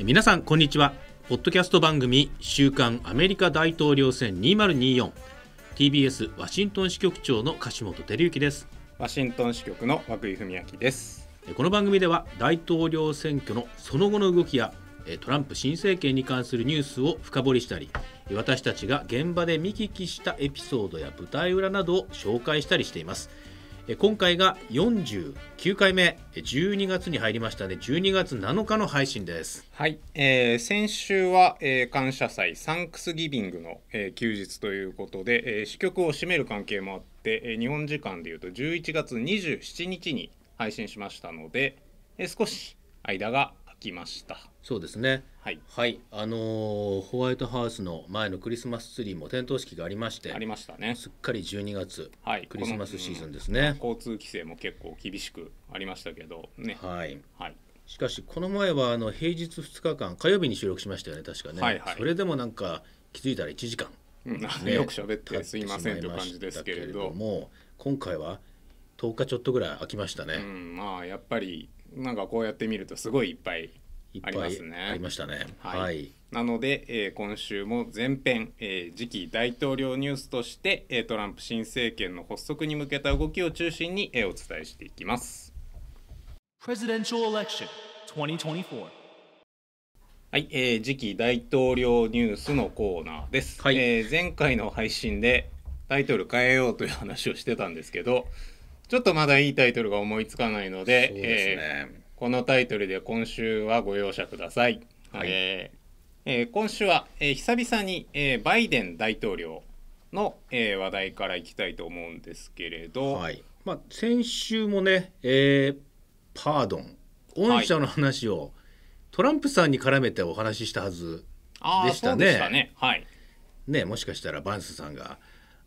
皆さんこんにちはポッドキャスト番組週刊アメリカ大統領選 2024TBS ワシントン支局長の柏本照之ですワシントン支局の和久井文明ですこの番組では大統領選挙のその後の動きやトランプ新政権に関するニュースを深掘りしたり私たちが現場で見聞きしたエピソードや舞台裏などを紹介したりしています今回が49回目12月に入りましたね12月7日の配信ですはい、えー、先週は、えー、感謝祭サンクスギビングの、えー、休日ということで、えー、支局を占める関係もあって、えー、日本時間でいうと11月27日に配信しましたので、えー、少し間がきましたそうですねはい、はい、あのー、ホワイトハウスの前のクリスマスツリーも点灯式がありましてありましたねすっかり12月、はい、クリスマスシーズンですね、うん、交通規制も結構厳しくありましたけどねはい、はいしかしこの前はあの平日2日間火曜日に収録しましたよね確かね、はいはい、それでもなんか気づいたら1時間、ね、よく喋ってすいませんという感じですけれども今回は10日ちょっとぐらい空きましたね、うん、まあやっぱりなんかこうやって見るとすごいいっぱいありますね。ありましたね。はい。はい、なので、えー、今週も前編、えー、次期大統領ニュースとして、えー、トランプ新政権の発足に向けた動きを中心に、えー、お伝えしていきます。はい、えー、次期大統領ニュースのコーナーです。はい、えー、前回の配信でタイトル変えようという話をしてたんですけど、ちょっとまだいいタイトルが思いつかないので、でね、えー、このタイトルで今週はご容赦ください。はい、えーえ今週は、えー、久々に、えー、バイデン大統領の、えー、話題からいきたいと思うんですけれど、はいまあ、先週もね、えー、パードン御社の話を、トランプさんに絡めてお話ししたはずでしたね。でしたね,、はい、ねもしかしたらバンスさんが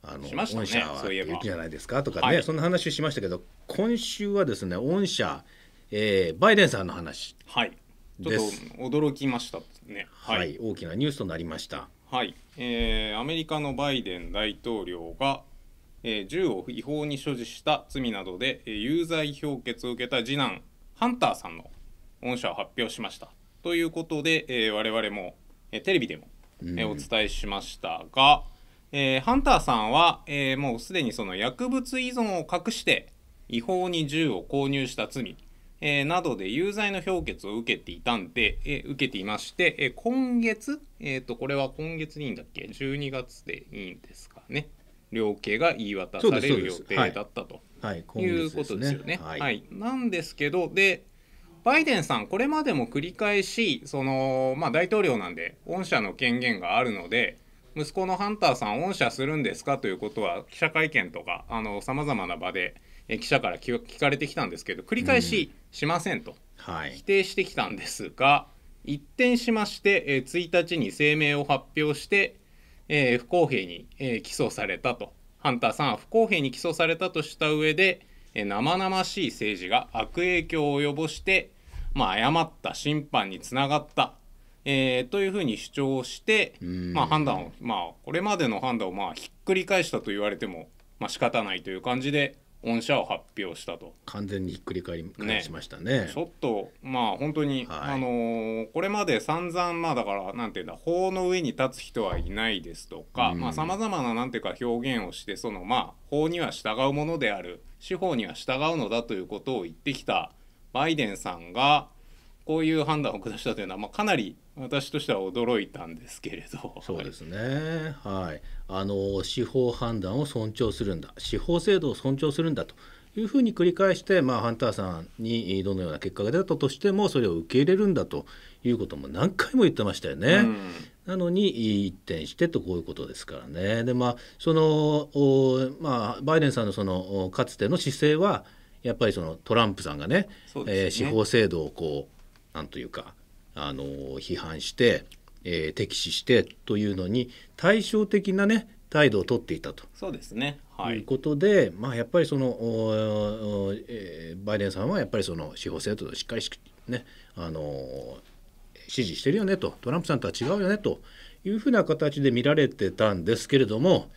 あの、ね、御社行うじゃないですかとかね、そんな話しましたけど今週はですね御社、えバイデンさんの話はいちょっと驚きましたね、はい、大きなニュースとなりましたはい、えアメリカのバイデン大統領が、え銃を違法に所持した罪などで、え有罪評決を受けた次男ハンターさんの御社を発表しましたということで、えれ我々も、えテレビでも、えお伝えしましたが、うんえー、ハンターさんは、えー、もうすでにその薬物依存を隠して違法に銃を購入した罪、えー、などで有罪の評決を受けていたんで、え受けていまして、え今月、えと、これは今月にいいんだっけ ?12 月でいいんですかね。量刑が言い渡される予定だったと、はい、いうことですよね。はい、はい、なんですけど、で、バイデンさん、これまでも繰り返し、そのまあ、大統領なんで、御社の権限があるので、息子のハンターさん、御社するんですかということは、記者会見とか、さまざまな場で記者から聞かれてきたんですけど、繰り返ししませんと、否定してきたんですが、一転しまして、え1日に声明を発表して、えー、不公平に、えー、起訴されたと、ハンターさんは不公平に起訴されたとした上で、えー、生々しい政治が悪影響を及ぼして、まあ、誤った審判につながったえー、というふうに主張して、まあ、判断を、まあ、これまでの判断をまあひっくり返したと言われても、まあ仕方ないという感じで御社を発表したと完全にひっくり返しましたね、ね、ちょっとまあ本当に、はい、あのー、これまで散々まあだからなんていうんだ法の上に立つ人はいないですとかさまざ、まななんていうか表現をしてそのまあ法には従うものである司法には従うのだということを言ってきたバイデンさんがこういう判断を下したというのは、まあ、かなり私としては驚いたんですけれどそうですね、はい、あの司法判断を尊重するんだ司法制度を尊重するんだというふうに繰り返して、まあ、ハンターさんにどのような結果が出たとしてもそれを受け入れるんだということも何回も言ってましたよね。うんなのに一転してとこういうことですからね。でまあそのおまあ、バイデンさんのそのかつての姿勢はやっぱりそのトランプさんがねね、えー、司法制度をこうなんというかあの批判して、えー、敵視してというのに対照的なね態度を取っていたとそうですね、はい、いうことで、まあ、やっぱりそのお、えー、バイデンさんはやっぱりその司法制度をしっかりし、ね、あの支持してるよねとトランプさんとは違うよねというふうな形で見られてたんですけれども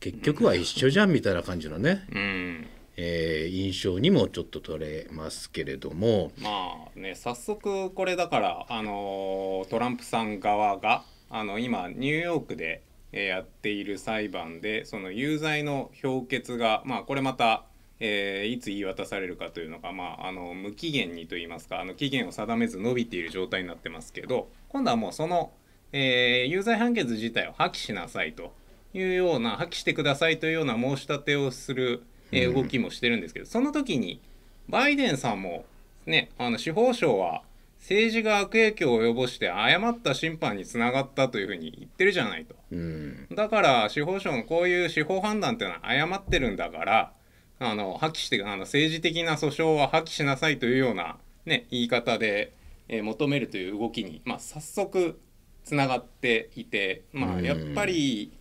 結局は一緒じゃんみたいな感じのね、うん、えー、印象にもちょっと取れますけれどもまあね早速これだからあのトランプさん側があの今ニューヨークでやっている裁判でその有罪の評決がまあこれまたえー、いつ言い渡されるかというのが、まあ、あの無期限にといいますかあの期限を定めず伸びている状態になってますけど今度はもうその、えー、有罪判決自体を破棄しなさいというような破棄してくださいというような申し立てをするえ動きもしてるんですけど、その時にバイデンさんもねあの司法省は政治が悪影響を及ぼして誤った審判につながったというふうに言ってるじゃないと、うん、だから司法省のこういう司法判断っていうのは誤ってるんだからあの破棄してあの政治的な訴訟は破棄しなさいというような、ね、言い方で、えー、求めるという動きに、まあ、早速つながっていて、まあ、やっぱり、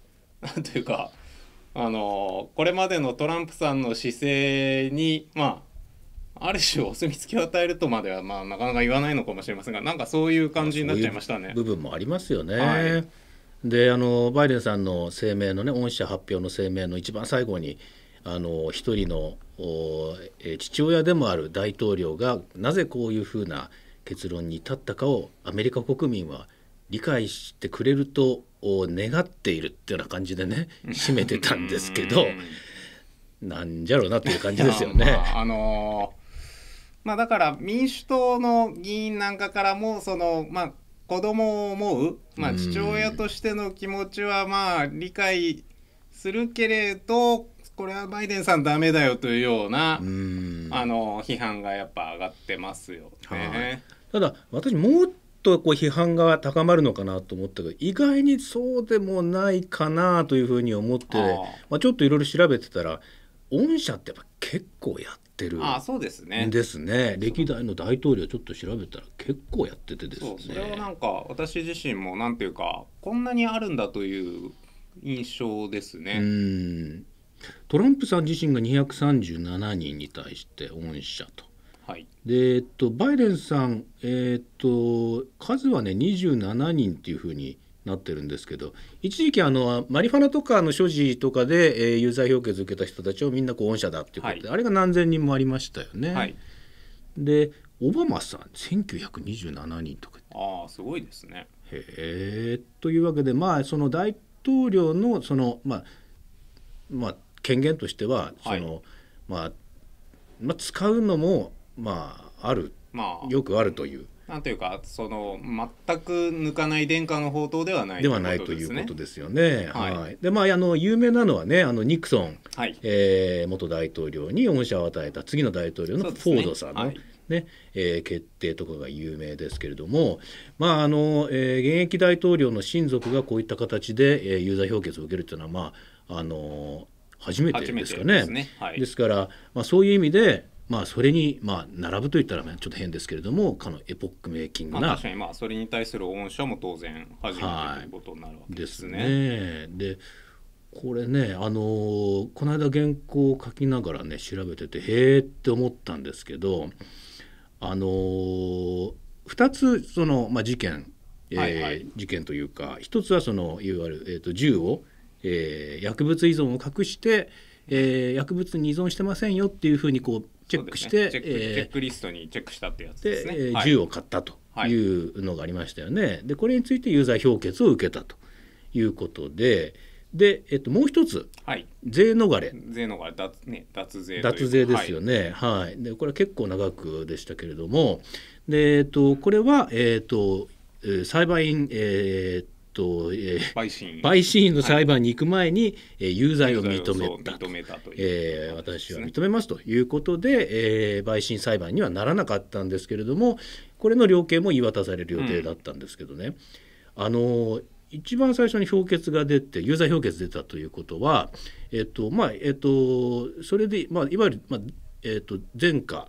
うん、なんというかあのこれまでのトランプさんの姿勢にまあある種お墨付きを与えるとまでは、まあ、なかなか言わないのかもしれませんがなんかそういう感じになっちゃいましたね。うう部分もありますよね、はい、であのバイデンさんの声明のね恩赦発表の声明の一番最後にあの一人の父親でもある大統領がなぜこういうふうな結論に至ったかをアメリカ国民は理解してくれるとを願っているっていうような感じでね締めてたんですけどなんじゃろうなっていう感じですよね。まあ、あのー、まあ、だから民主党の議員なんかからもその、まあ、子供を思う、まあ、父親としての気持ちはまあ理解するけれどこれはバイデンさんダメだよというようなあの批判がやっぱ上がってますよね。はい、ただ私もうとこう批判が高まるのかなと思ったけど意外にそうでもないかなというふうに思ってまあ、ちょっといろいろ調べてたら御社ってやっぱ結構やってるあそうですねですね歴代の大統領ちょっと調べたら結構やっててですねそれはなんか私自身もなんていうかこんなにあるんだという印象ですねうんトランプさん自身が237人に対して御社と。はい、でえっと、バイデンさん、えっと、数はね27人というふうになってるんですけど一時期あのマリファナとかの所持とかで、えー、有罪評決を受けた人たちをみんなこう恩赦だっていうことで、はい、あれが何千人もありましたよね。はい、でオバマさん1927人とかあすごいですね。へえというわけでまあその大統領のそのまあまあ権限としてはその、まあまあ、使うのもまあある、まあ、よくあるという。なんというかその全く抜かない殿下の宝刀ではないで、はないということですよね。はい、はい、でまああの有名なのはねあのニクソン、はい、えー、元大統領に恩赦を与えた次の大統領のフォードさんのね、ね、はい、えー、決定とかが有名ですけれども、まああのえー、現役大統領の親族がこういった形で、えー、有罪評決を受けるというのは、まああの初めてですかね。です、ねはい、ですから、まあ、そういう意味でまあ、それにまあ並ぶといったらちょっと変ですけれどもかのエポックメイキングな、確かにまあそれに対する恩赦も当然初めて、はい、ということになるわけですね。で、ね、これねあのー、この間原稿を書きながらね調べててへえって思ったんですけどあのー、2つその、まあ、事件、えー、はいはい、事件というか1つはそのいわゆる、えーと、と銃を、えー、薬物依存を隠して、えー、薬物に依存してませんよっていうふうにこうチェックして、ね、チェックリストにチェックしたってやつですね。で、銃を買ったというのがありましたよね。でこれについて有罪評決を受けたということで。で、えっと、もう一つ、はい、税逃れ。税逃れ、脱,、ね、脱税脱税ですよね、はい、はい、で。これは結構長くでしたけれども、でえっと、これは、えっと、裁判員、えっと、えー、陪審員陪審員の裁判に行く前に、はい、え有罪を認めた認めたと、ね、えー、私は認めますということで、えー、陪審裁判にはならなかったんですけれどもこれの量刑も言い渡される予定だったんですけどね、うん、あの一番最初に評決が出て有罪評決出たということは、えっとまあえっと、それで、まあ、いわゆる、まあえっと、前科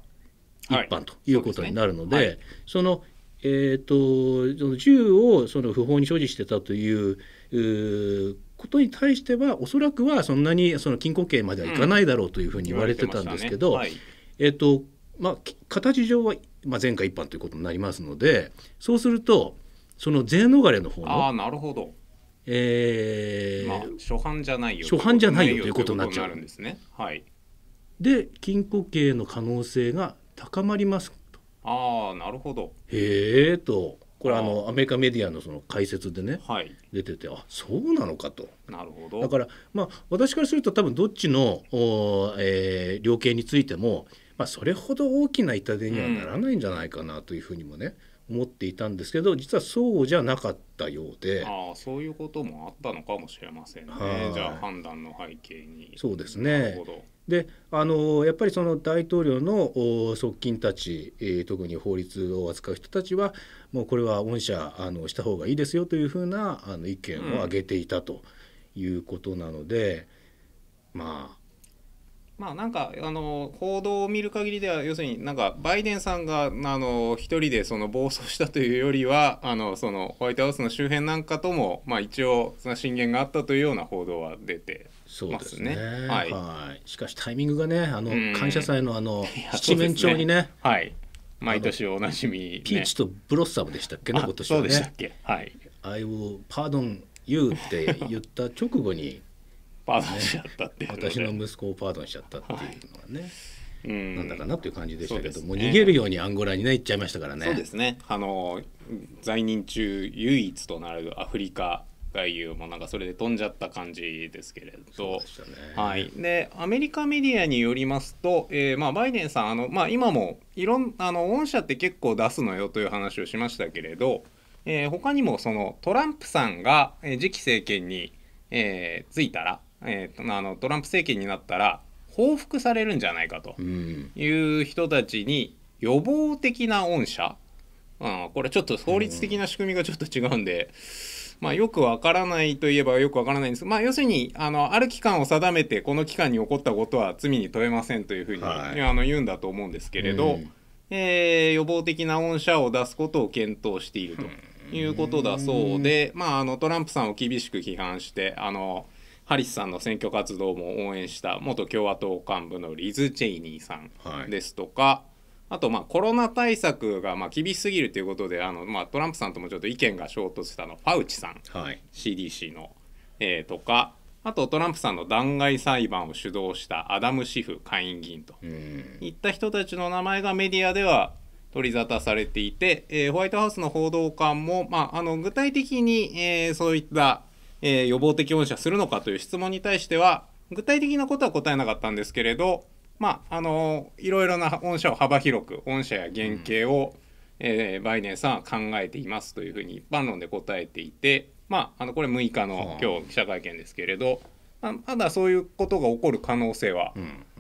一般ということになるので、そでねはい、そのえーと、その銃をその不法に所持してたということに対してはおそらくはそんなにその禁錮刑まではいかないだろうというふうに言われてたんですけど、うんねはい、えーとまあ、形上は、まあ、前科一般ということになりますのでそうするとその税逃れの方の。あなるほどえー、まあ、初犯じゃないよ初犯じゃないよということになっちゃうんですね。はい、で禁錮刑の可能性が高まりますああなるほどへえとこれあのアメリカメディアのその解説でね、出ててあそうなのかとなるほどだからまあ私からすると多分どっちのお、えー、量刑についても、まあ、それほど大きな痛手にはならないんじゃないかなというふうにもね、うん、思っていたんですけど実はそうじゃなかったようでああそういうこともあったのかもしれませんねじゃあ判断の背景にそうですねなるほどであのやっぱりその大統領の側近たち、え特に法律を扱う人たちはもうこれは御社あのした方がいいですよというふうなあの意見を挙げていたということなので、うん、まあまあなんかあの報道を見る限りでは要するになんかバイデンさんがあの一人でその暴走したというよりはあのそのホワイトハウスの周辺なんかともまあ一応その進言があったというような報道は出てそうですね。はい、はい、しかしタイミングがね、あの、感謝祭のあの、七面鳥にね、ねはい、毎年おなじみ、ね、ピーチとブロッサムでしたっけね、今年はね。そうでしたっけ。はい。I will pardon you って言った直後に、ね、パードンしちゃったって私の息子をパードンしちゃったっていうのはね。はいなんだかなという感じでしたけど、ね、もう逃げるようにアンゴラにね行っちゃいましたからね。そうですね。あの在任中唯一となるアフリカ外遊もなんかそれで飛んじゃった感じですけれど、ね、はい、でアメリカメディアによりますと、えー、まあ、バイデンさんあの、まあ、今もいろんあの御社って結構出すのよという話をしましたけれど、えー、他にもそのトランプさんが、え次期政権に、えー、ついたら、えー、あのトランプ政権になったら報復されるんじゃないかという人たちに予防的な恩赦、うん、これちょっと法律的な仕組みがちょっと違うんで。うんまあ、よくわからないといえばよくわからないんですまあ、要するに、あの、ある期間を定めて、この期間に起こったことは罪に問えませんというふうに、はい、あの言うんだと思うんですけれど、うん、えー、予防的な恩赦を出すことを検討しているということだそうで、まあ、あの、トランプさんを厳しく批判して、あの、ハリスさんの選挙活動も応援した元共和党幹部のリズ・チェイニーさんですとか、あとまあコロナ対策がまあ厳しすぎるということであのまあトランプさんともちょっと意見が衝突したのファウチさん、はい、CDC の、えー、とかあとトランプさんの弾劾裁判を主導したアダム・シフ下院議員といった人たちの名前がメディアでは取り沙汰されていて、えー、ホワイトハウスの報道官も、まあ、あの具体的に、えー、そういった、えー、予防的恩赦するのかという質問に対しては具体的なことは答えなかったんですけれどまああのいろいろな御社を幅広く御社や原型を、うん、えー、バイデンさんは考えていますというふうに一般論で答えていて、まあ、あのこれ6日の今日記者会見ですけれど、まあ、まだそういうことが起こる可能性は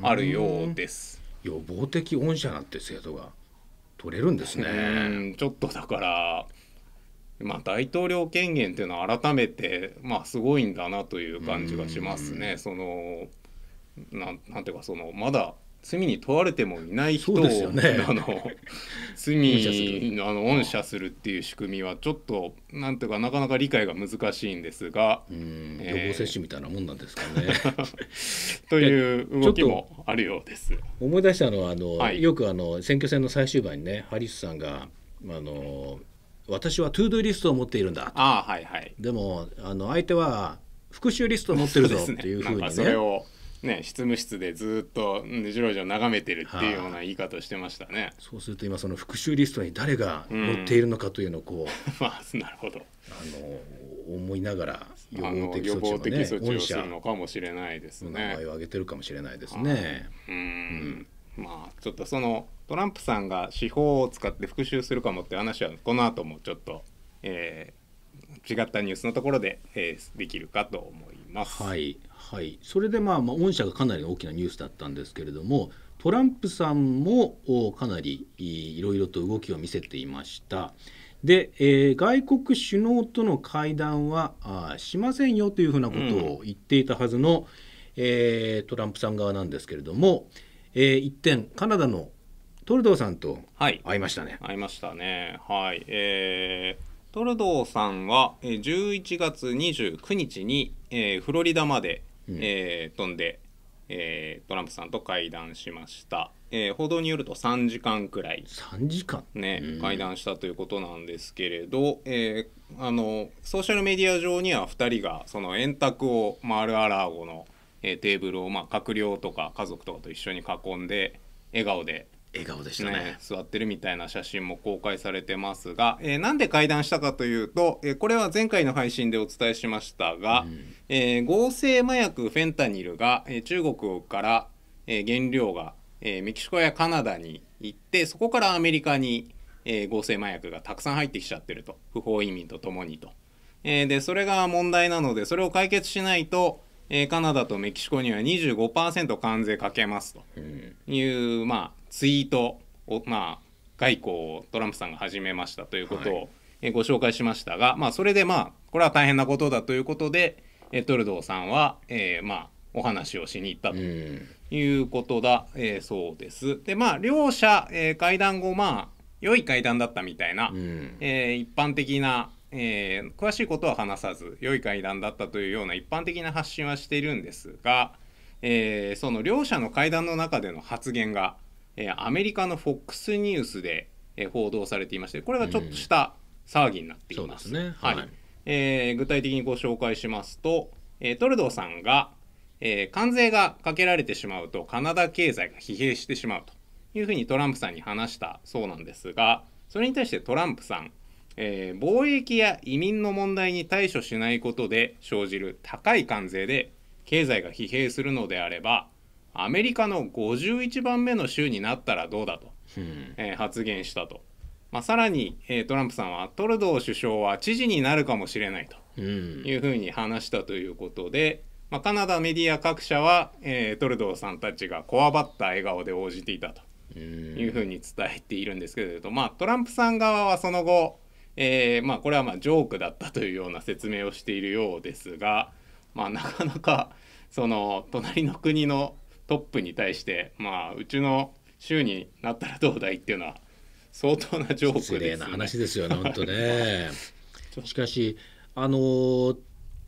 あるようです。うんうん、予防的御社なんて制度が取れるんですね。ちょっとだからまあ、大統領権限というのは改めて、まあ、すごいんだなという感じがしますね。そのなんなんていうかそのまだ罪に問われてもいない人を、ね、あの罪 あの恩赦するっていう仕組みはちょっとなんていうかなかなか理解が難しいんですが、予防接種みたいなもんなんですかね。という動きもあるようです。思い出したのはあの、はい、よくあの選挙戦の最終盤にねハリスさんがあの私はトゥードゥリストを持っているんだあ、はいはい、でもあの相手は復讐リストを持ってるぞっていうふうにね。ね、執務室でずっとジロジロ眺めてるっていうような言い方をしてましたね。そうすると今その復習リストに誰が載っているのかというのをこう、まあ、なるほどあの思いながら予防的措置を、ね,、措置をするのかもしれないですね。名前を挙げてるかもしれないですね。うん、うんまあ、ちょっとそのトランプさんが司法を使って復習するかもって話はこの後もちょっと、えー、違ったニュースのところで、えー、できるかと思います。はいはい、それでまあ、まあ、御社がかなり大きなニュースだったんですけれどもトランプさんもかなりいろいろと動きを見せていました。で、えー、外国首脳との会談はあしませんよというふうなことを言っていたはずの、うん、えー、トランプさん側なんですけれども、えー、一点カナダのトルドーさんと会いましたね。はい、会いましたね。はい、えートルドーさんは11月29日に、えー、フロリダまでえー、飛んで、えー、トランプさんと会談しました、えー、報道によると3時間くらい3時間、ね、会談したということなんですけれど、えー、あのソーシャルメディア上には2人がその円卓を、まアルアラーゴの、えー、テーブルを、まあ、閣僚とか家族とかと一緒に囲んで笑顔で笑顔でしたね、ね、座ってるみたいな写真も公開されてますが、えー、なんで会談したかというと、えー、これは前回の配信でお伝えしましたが、うえー、合成麻薬フェンタニルが、えー、中国から、えー、原料が、えー、メキシコやカナダに行ってそこからアメリカに、えー、合成麻薬がたくさん入ってきちゃってると不法移民とともにと、えー、でそれが問題なのでそれを解決しないと、えー、カナダとメキシコには25%関税かけますという、まあ、ツイートを、まあ、外交をトランプさんが始めましたということを、はい、えー、ご紹介しましたが、まあ、それでまあこれは大変なことだということで、えトルドーさんは、えー、まあお話をしに行ったということだ、うん、えー、そうです。でまあ両者、えー、会談後まあ良い会談だったみたいな、うん、えー、一般的な、えー、詳しいことは話さず良い会談だったというような一般的な発信はしているんですが、えー、その両者の会談の中での発言が、えー、アメリカの FOX ニュースで、えー、報道されていましてこれがちょっとした騒ぎになっています。うん、そうですね、はい、はいえー、具体的にご紹介しますと、えー、トルドーさんが、えー、関税がかけられてしまうとカナダ経済が疲弊してしまうというふうにトランプさんに話したそうなんですがそれに対してトランプさん、えー、貿易や移民の問題に対処しないことで生じる高い関税で経済が疲弊するのであればアメリカの51番目の州になったらどうだと、えー、発言したと。まあ、さらに、えー、トランプさんはトルドー首相は知事になるかもしれないというふうに話したということで、まあ、カナダメディア各社は、えー、トルドーさんたちがこわばった笑顔で応じていたというふうに伝えているんですけれど、まあ、トランプさん側はその後、えーまあ、これはまあジョークだったというような説明をしているようですが、まあ、なかなかその隣の国のトップに対して、まあ、うちの州になったらどうだいっていうのは相当なジョークですね。失礼な話ですよね、本当ね。しかし、あの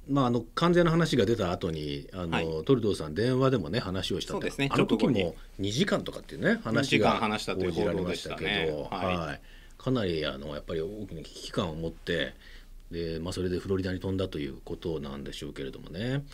まあ、あの関税の話が出た後にあの、はい、トルドーさん電話でもね話をしたそうですねあの時も2時間とかっていうね話が報じられましたけど、はい、はい、かなりあのやっぱり大きな危機感を持ってで、まあ、それでフロリダに飛んだということなんでしょうけれどもね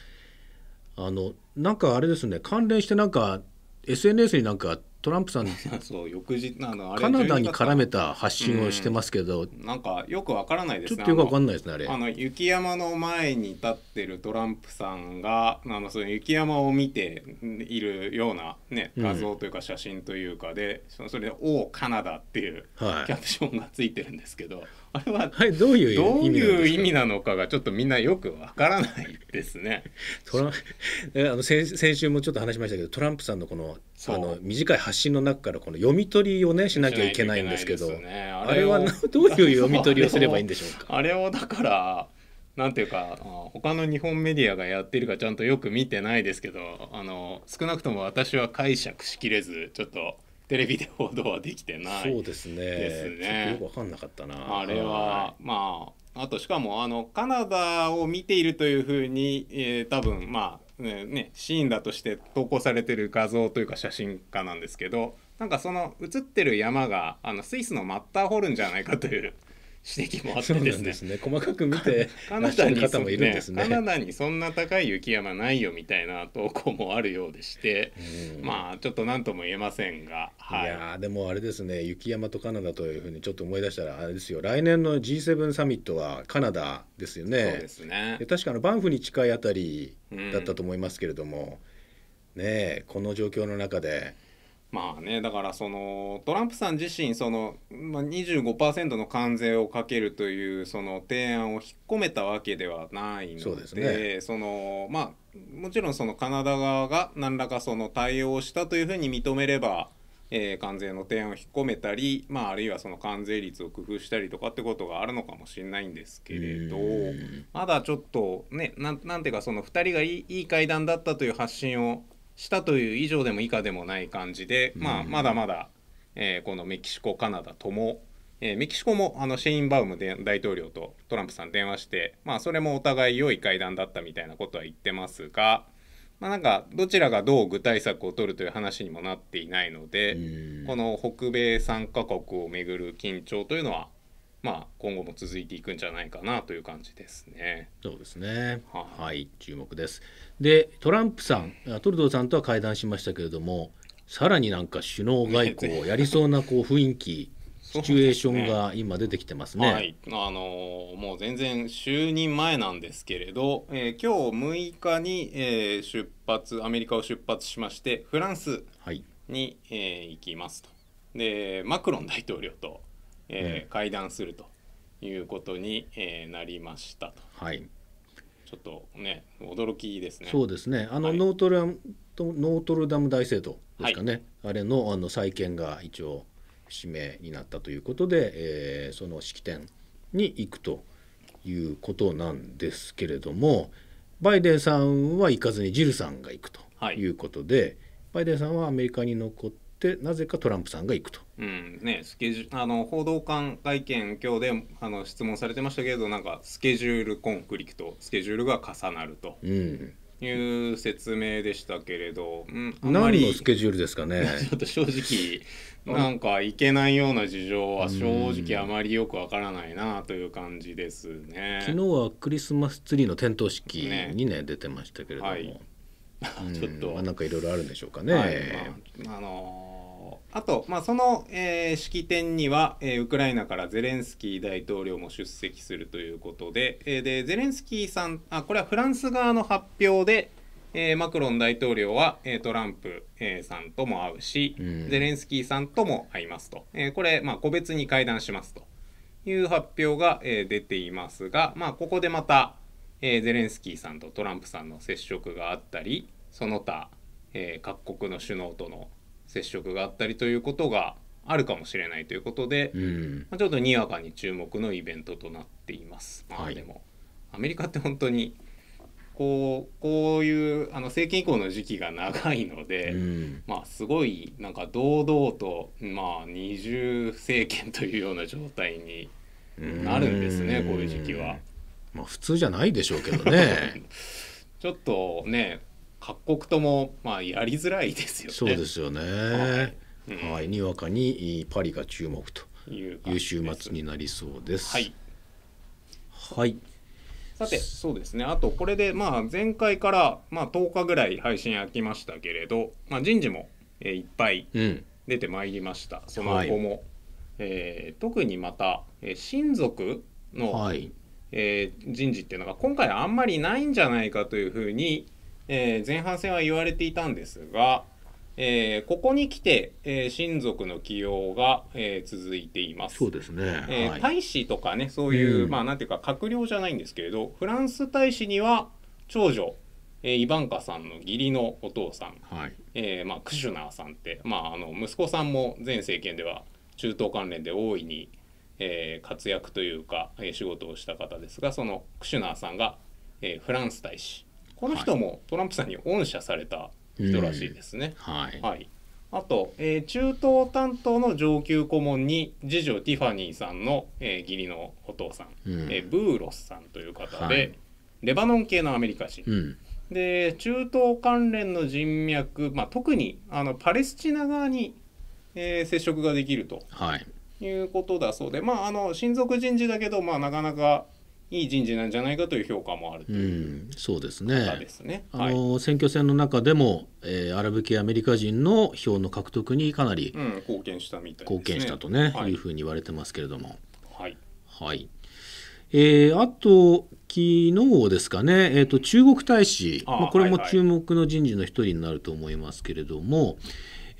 あのなんかあれですね関連してなんか SNS になんかトランプさん そう翌日あのカナダに絡めた発信をしてますけど、うん、なんかよくわからないですねちょっとよくわかんないですねあれあの雪山の前に立ってるトランプさんがあのその雪山を見ているような、ね、画像というか写真というかで、うん、それで「おおカナダ」っていうキャプションがついてるんですけど、はいあれは、はい、どういうどういう意味なのかがちょっとみんなよくわからないですね。トランあの先先週もちょっと話しましたけどトランプさんのこのあの短い発信の中からこの読み取りをねしなきゃいけないんですけど、ね、あれはどういう読み取りをすればいいんでしょうか。あれをだからなんていうか他の日本メディアがやってるかちゃんとよく見てないですけどあの少なくとも私は解釈しきれずちょっと。テレビで報道はできてないそうですねですねよく分かんなかったなあれは、まああとしかもあのカナダを見ているというふうに、えー、多分まあね、ね、シーンだとして投稿されてる画像というか写真家なんですけどなんかその写ってる山があのスイスのマッターホルンじゃないかという指摘もあってですね、ね、細かく見てカナダに方もいるんですね、ね、カナダにそんな高い雪山ないよみたいな投稿もあるようでして、うん、まあちょっと何とも言えませんが、はい、いやでもあれですね雪山とカナダというふうにちょっと思い出したらあれですよ来年の G7 サミットはカナダですよねそうですね確かのバンフに近いあたりだったと思いますけれども、うん、ねこの状況の中でまあねだからそのトランプさん自身その、まあ、25%の関税をかけるというその提案を引っ込めたわけではないのでそ、ね、そのまあもちろんそのカナダ側が何らかその対応したというふうに認めれば、えー、関税の提案を引っ込めたり、まあ、あるいはその関税率を工夫したりとかってことがあるのかもしれないんですけれどまだちょっとねなんていうかその2人がいい会談だったという発信をしたという以上でも以下でもない感じで、まあ、まだまだ、えー、このメキシコ、カナダとも、えー、メキシコもあのシェインバウム大統領とトランプさん電話して、まあ、それもお互い良い会談だったみたいなことは言ってますが、まあ、なんかどちらがどう具体策を取るという話にもなっていないので、この北米3カ国をめぐる緊張というのはまあ、今後も続いていくんじゃないかなという感じですね。そうですね、ははい、注目です。で、トランプさん、トルドーさんとは会談しましたけれども、さらになんか首脳外交をやりそうなこう雰囲気、シチュエーションが今出てきてますね。すねはい、あのもう全然就任前なんですけれど、えー、今日6日に、えー、出発アメリカを出発しましてフランスに、はい、えー、行きますと。でマクロン大統領とえー、会談するということに、えー、なりましたと。はいちょっとね驚きですね。そうですね。あの、はい、ノートルダムノートルダム大聖堂ですかね。はい、あれのあの再建が一応指名になったということで、えー、その式典に行くということなんですけれども、バイデンさんは行かずにジルさんが行くということで、はい、バイデンさんはアメリカに残っってなぜかトランプさんが行くと。うんね、スケジュあの報道官会見今日であの質問されてましたけれどなんかスケジュールコンフリクトスケジュールが重なると。うんいう説明でしたけれど、うん、何のスケジュールですかね ちょっと正直なんかいけないような事情は正直あまりよくわからないなという感じですね、う昨日はクリスマスツリーの点灯式にね、ね、出てましたけれども、はい、ちょっと、うん、まあ、なんかいろいろあるんでしょうかね、はいまあ、あのーあと、まあ、その、えー、式典には、えー、ウクライナからゼレンスキー大統領も出席するということで,、えー、でゼレンスキーさんあこれはフランス側の発表で、えー、マクロン大統領は、えー、トランプ、えー、さんとも会うし、うん、ゼレンスキーさんとも会いますと、えー、これ、まあ、個別に会談しますという発表が、えー、出ていますが、まあ、ここでまた、えー、ゼレンスキーさんとトランプさんの接触があったりその他、えー、各国の首脳との接触があったりということがあるかもしれないということで、うん、まあ、ちょっとにわかに注目のイベントとなっています。まあ、でも、はい、アメリカって本当にこうこういうあの政権以降の時期が長いので、うん、まあ、すごいなんか堂々と、まあ、二重政権というような状態になるんですね、うこういう時期は。まあ、普通じゃないでしょうけどね。ちょっとね各国ともまあやりづらいですよね。そうですよね、はいうん、はい、にわかにパリが注目という週末になりそうです。はい、はいさてそうですねあとこれで、まあ、前回から、まあ、10日ぐらい配信開きましたけれど、まあ、人事も、えいっぱい出てまいりました、うん、その後も、はい、えー、特にまた、え親族の、はい、えー、人事っていうのが今回あんまりないんじゃないかというふうに、えー、前半戦は言われていたんですが、えー、ここに来て、えー、親族の起用が、えー、続いています。そうですね、えー、はい、大使とかねそういう、うん、まあなんていうか閣僚じゃないんですけれどフランス大使には長女、えー、イバンカさんの義理のお父さん、はいえーまあ、クシュナーさんって、まあ、あの息子さんも前政権では中東関連で大いに、えー、活躍というか、えー、仕事をした方ですがそのクシュナーさんが、えー、フランス大使。この人もトランプさんに恩赦された人らしいですね。はい、はいあと、えー、中東担当の上級顧問に次女ティファニーさんの、えー、義理のお父さん、うん、えー、ブーロスさんという方で、はい、レバノン系のアメリカ人、うん、で中東関連の人脈、まあ、特にあのパレスチナ側に、えー、接触ができると。はいいうことだそうで、まあ、あの親族人事だけど、まあ、なかなかいい人事なんじゃないかという評価もあるという、うん、そうですねですねあの、はい、選挙戦の中でも、えー、アラブ系アメリカ人の票の獲得にかなり、うん、貢献したみたい、ね、貢献したとね、はい、いうふうに言われてますけれども。はい、はいえー、あと、昨日ですかね、えーと、中国大使、あまあ、これも注目の人事の一人になると思いますけれども、はいはい、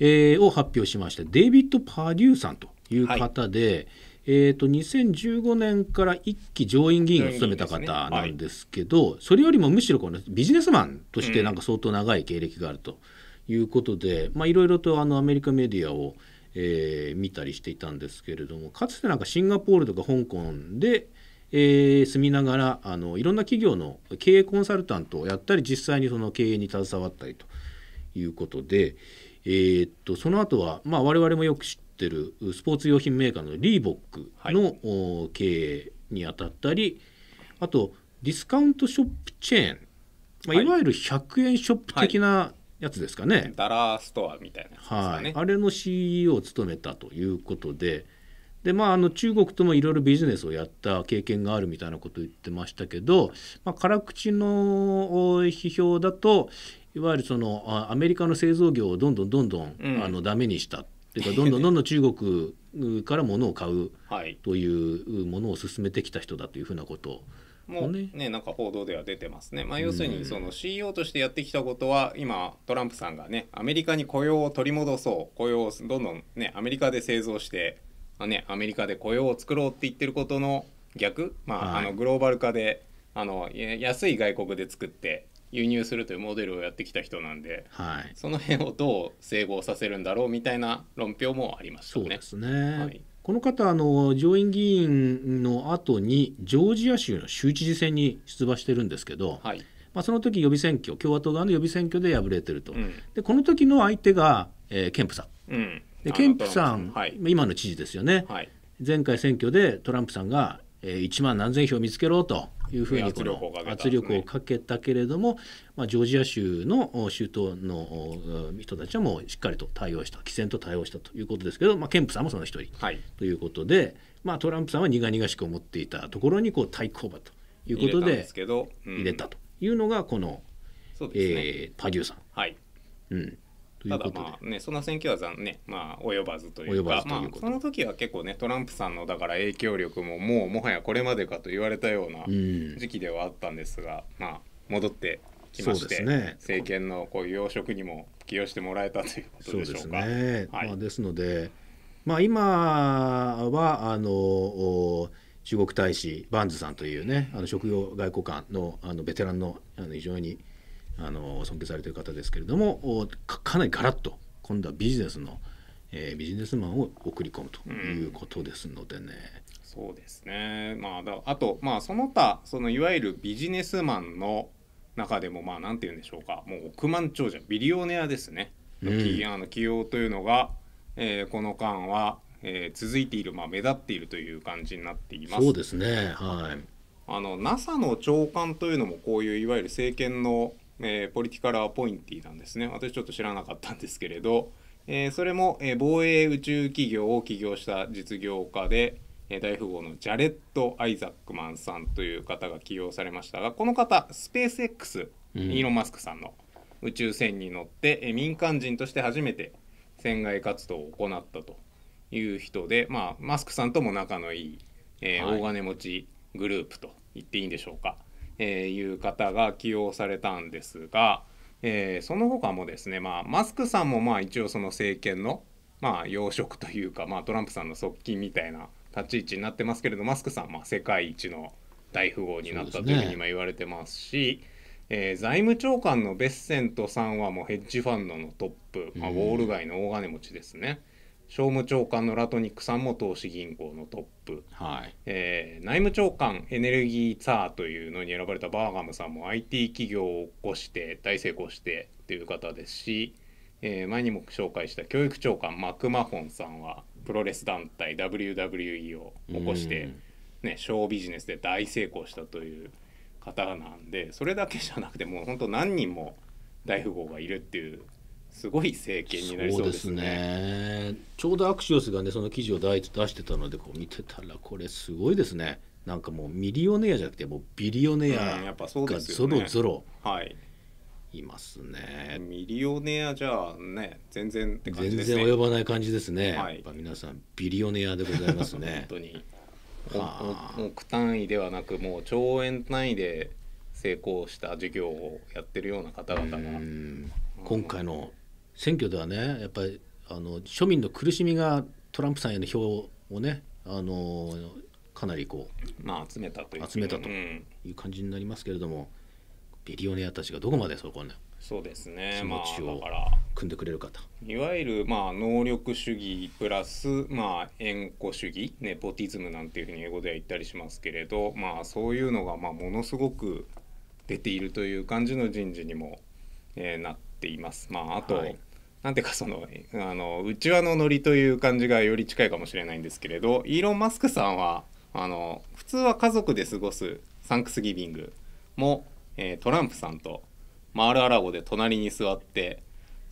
えー、を発表しました、デイビッド・パーデューさんという方で、はいえーと、2015年から1期上院議員を務めた方なんですけど、ねはい、それよりもむしろこのビジネスマンとしてなんか相当長い経歴があるということで、まいろいろとあのアメリカメディアを、えー、見たりしていたんですけれどもかつてなんかシンガポールとか香港で、えー、住みながらあのいろんな企業の経営コンサルタントをやったり実際にその経営に携わったりということで。えー、っとその後はま我々もよく知っってるスポーツ用品メーカーのリーボックの、経営にあたったり、あとディスカウントショップチェーン、まあ、いわゆる100円ショップ的なやつですかね、はい、ダラーストアみたいなやつですかね、はい、あれの CEO を務めたということでで、まあ、あの中国ともいろいろビジネスをやった経験があるみたいなことを言ってましたけど、まあ、辛口の批評だといわゆるそのアメリカの製造業をどんどんどんどん、うん、あのダメにしたていうか どんどんどんどん中国から物を買うというものを進めてきた人だというふうなことを。もうね、なんか報道では出てますね、まあ、要するにその CEO としてやってきたことは今トランプさんがねアメリカに雇用を取り戻そう雇用をどんどんねアメリカで製造して、まあね、アメリカで雇用を作ろうって言ってることの逆、まあ、あのグローバル化であの安い外国で作って輸入するというモデルをやってきた人なんで、はい、その辺をどう整合させるんだろうみたいな論評もありましたね。そうですね、はいこの方あの上院議員の後にジョージア州の州知事選に出馬してるんですけど、はい、まあ、その時予備選挙共和党側の予備選挙で敗れてると、うん、でこの時の相手が、えー、ケンプさん、うん、でケンプさん、はい、今の知事ですよね、はい、前回選挙でトランプさんが、えー、1万何千票見つけろというふうに圧力をかけたけれども、まあ、ジョージア州の州党の人たちはもうしっかりと対応した毅然と対応したということですけど、まあ、ケンプさんもその一人ということで、はい、まあ、トランプさんは苦々しく思っていたところにこう対抗馬ということで入れたというのがこの、えパデューさん。はいうんただまあねその選挙は残念、まあ、及ばずというかまあ、その時は結構ねトランプさんのだから影響力ももうもはやこれまでかと言われたような時期ではあったんですが、まあ戻ってきまして、ね、政権のこういう要職にも起用してもらえたということでしょうか。そうですねはい、まあ、ですので、まあ、今はあの中国大使バンズさんというねあの職業外交官のあのベテランのあの非常にあの尊敬されてる方ですけれどもかなりガラッと今度はビジネスの、えー、ビジネスマンを送り込むということですのでね。うんそうですね、まあ、だあと、まあ、その他そのいわゆるビジネスマンの中でもまあて言うんでしょうかもう億万長者ビリオネアですね、うん、あの起用というのが、えー、この間は、えー、続いている、まあ、目立っているという感じになっています。そうですね、はい、あの NASA の長官というのもこういういわゆる政権のえー、ポリティカルアポインティなんですね。私ちょっと知らなかったんですけれど、えー、それも、えー、防衛宇宙企業を起業した実業家で、え大富豪のジャレット・アイザックマンさんという方が起用されましたが、この方、スペース X、うん、イーロン・マスクさんの宇宙船に乗って、え民間人として初めて船外活動を行ったという人で、まあ、マスクさんとも仲のいい、え大金持ちグループと言っていいんでしょうか。えいう方が起用されたんですが、えー、その他もですね、まあ、マスクさんもまあ一応その政権の、まあ、要職というか、まあ、トランプさんの側近みたいな立ち位置になってますけれどマスクさんは世界一の大富豪になったというふうに今言われてますし。えー、財務長官のベッセントさんはもうヘッジファンドのトップ、まあ、ウォール街の大金持ちですね、商務長官のラトニックさんも投資銀行のトップ、はいえー、内務長官エネルギーツアーというのに選ばれたバーガムさんも IT 企業を起こして大成功してという方ですし、えー、前にも紹介した教育長官マクマホンさんはプロレス団体 WWE を起こして、ね、ショービジネスで大成功したという方なんでそれだけじゃなくてもう本当何人も大富豪がいるっていうすごい政権になりそうですね、ね、ちょうどアクシオスがねその記事を出してたのでこう見てたらこれすごいですねなんかもうミリオネアじゃなくてもうビリオネアがぞろぞろいますね、うんねはい、ミリオネアじゃね全然、ね、全然及ばない感じですね、はい、やっぱ皆さんビリオネアでございますね 本当に億単位ではなくもう兆円単位で成功した事業をやってるような方々が今回の選挙ではねやっぱりあの庶民の苦しみがトランプさんへの票をねあのかなりこう、まあ、集めたという集めたという感じになりますけれども、ビリオネアたちがどこまでそこねそうですね気持ちを組んでくれるかと、まあ、いわゆるまあ能力主義プラスまあ縁故主義ネポティズムなんていうふうに英語では言ったりしますけれどまあそういうのがまあものすごく出ているという感じの人事にも、えー、なってています。まあ、あと、はい、なんていうかその あの内輪のノリという感じがより近いかもしれないんですけれどイーロン・マスクさんはあの普通は家族で過ごすサンクスギビングも、えー、トランプさんとマール・アラゴで隣に座って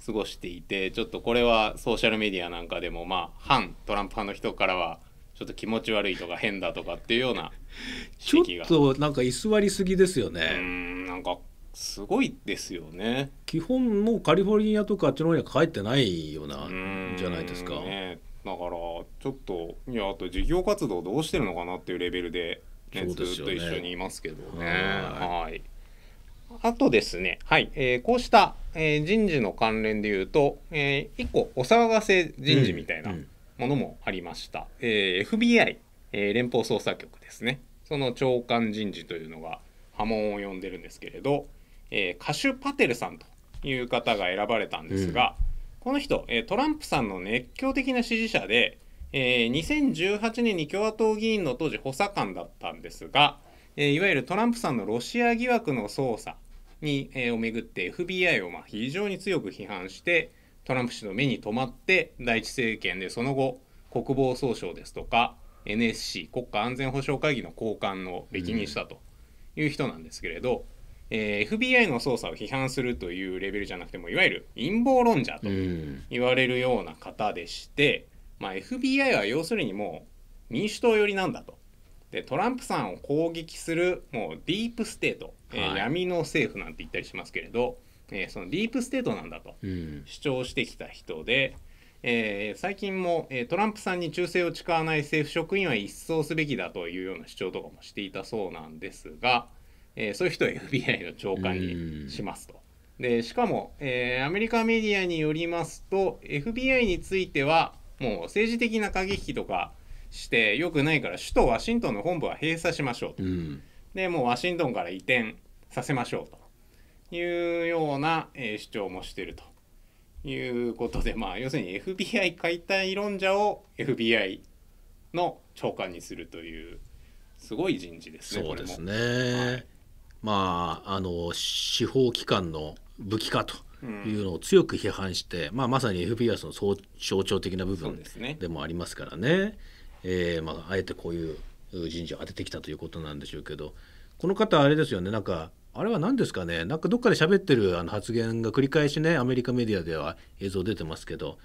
過ごしていてちょっとこれはソーシャルメディアなんかでもまあ反トランプ派の人からはちょっと気持ち悪いとか変だとかっていうような ちょっとなんか居座りすぎですよね。うんなんかすごいですよね基本もうカリフォルニアとかあっちの方には帰ってないようなじゃないですか、ね、だからちょっといやあと事業活動どうしてるのかなっていうレベルで、ねでね、ずっと一緒にいますけどねはいあとですね、はい、えー、こうした、えー、人事の関連でいうと、えー、1個お騒がせ人事みたいなものもありました、うんうん、えー、FBI、えー、連邦捜査局ですねその長官人事というのが波紋を呼んでるんですけれど、えー、カシュ・パテルさんという方が選ばれたんですが、うん、この人、えー、トランプさんの熱狂的な支持者で、えー、2018年に共和党議員の当時補佐官だったんですが、えー、いわゆるトランプさんのロシア疑惑の捜査に、えー、をめぐって FBI をまあ非常に強く批判してトランプ氏の目に留まって第一政権でその後国防総省ですとか NSC 国家安全保障会議の高官を歴任したという人なんですけれど、うんえー、FBI の捜査を批判するというレベルじゃなくてもいわゆる陰謀論者と言われるような方でして、まあ、FBI は要するにもう民主党寄りなんだと。でトランプさんを攻撃するもうディープステート、えー、闇の政府なんて言ったりしますけれど、えー、そのディープステートなんだと主張してきた人で、えー、最近も、えー、トランプさんに忠誠を誓わない政府職員は一掃すべきだというような主張とかもしていたそうなんですが。えー、そういう人を FBI の長官にしますと。でしかも、えー、アメリカメディアによりますと FBI についてはもう政治的な過激とかしてよくないから首都ワシントンの本部は閉鎖しましょうと、うん、でもうワシントンから移転させましょうというような、えー、主張もしてるということで、まあ、要するに FBI 解体論者を FBI の長官にするというすごい人事ですね。そうですね、はいまあ、あの司法機関の武器化というのを強く批判して、うん、まあ、まさに FPS の象徴的な部分でもありますからね、ね、えー、まあ、あえてこういう人事を当ててきたということなんでしょうけどこの方あれですよねなんかあれは何ですかねなんかどっかで喋ってるあの発言が繰り返しねアメリカメディアでは映像出てますけど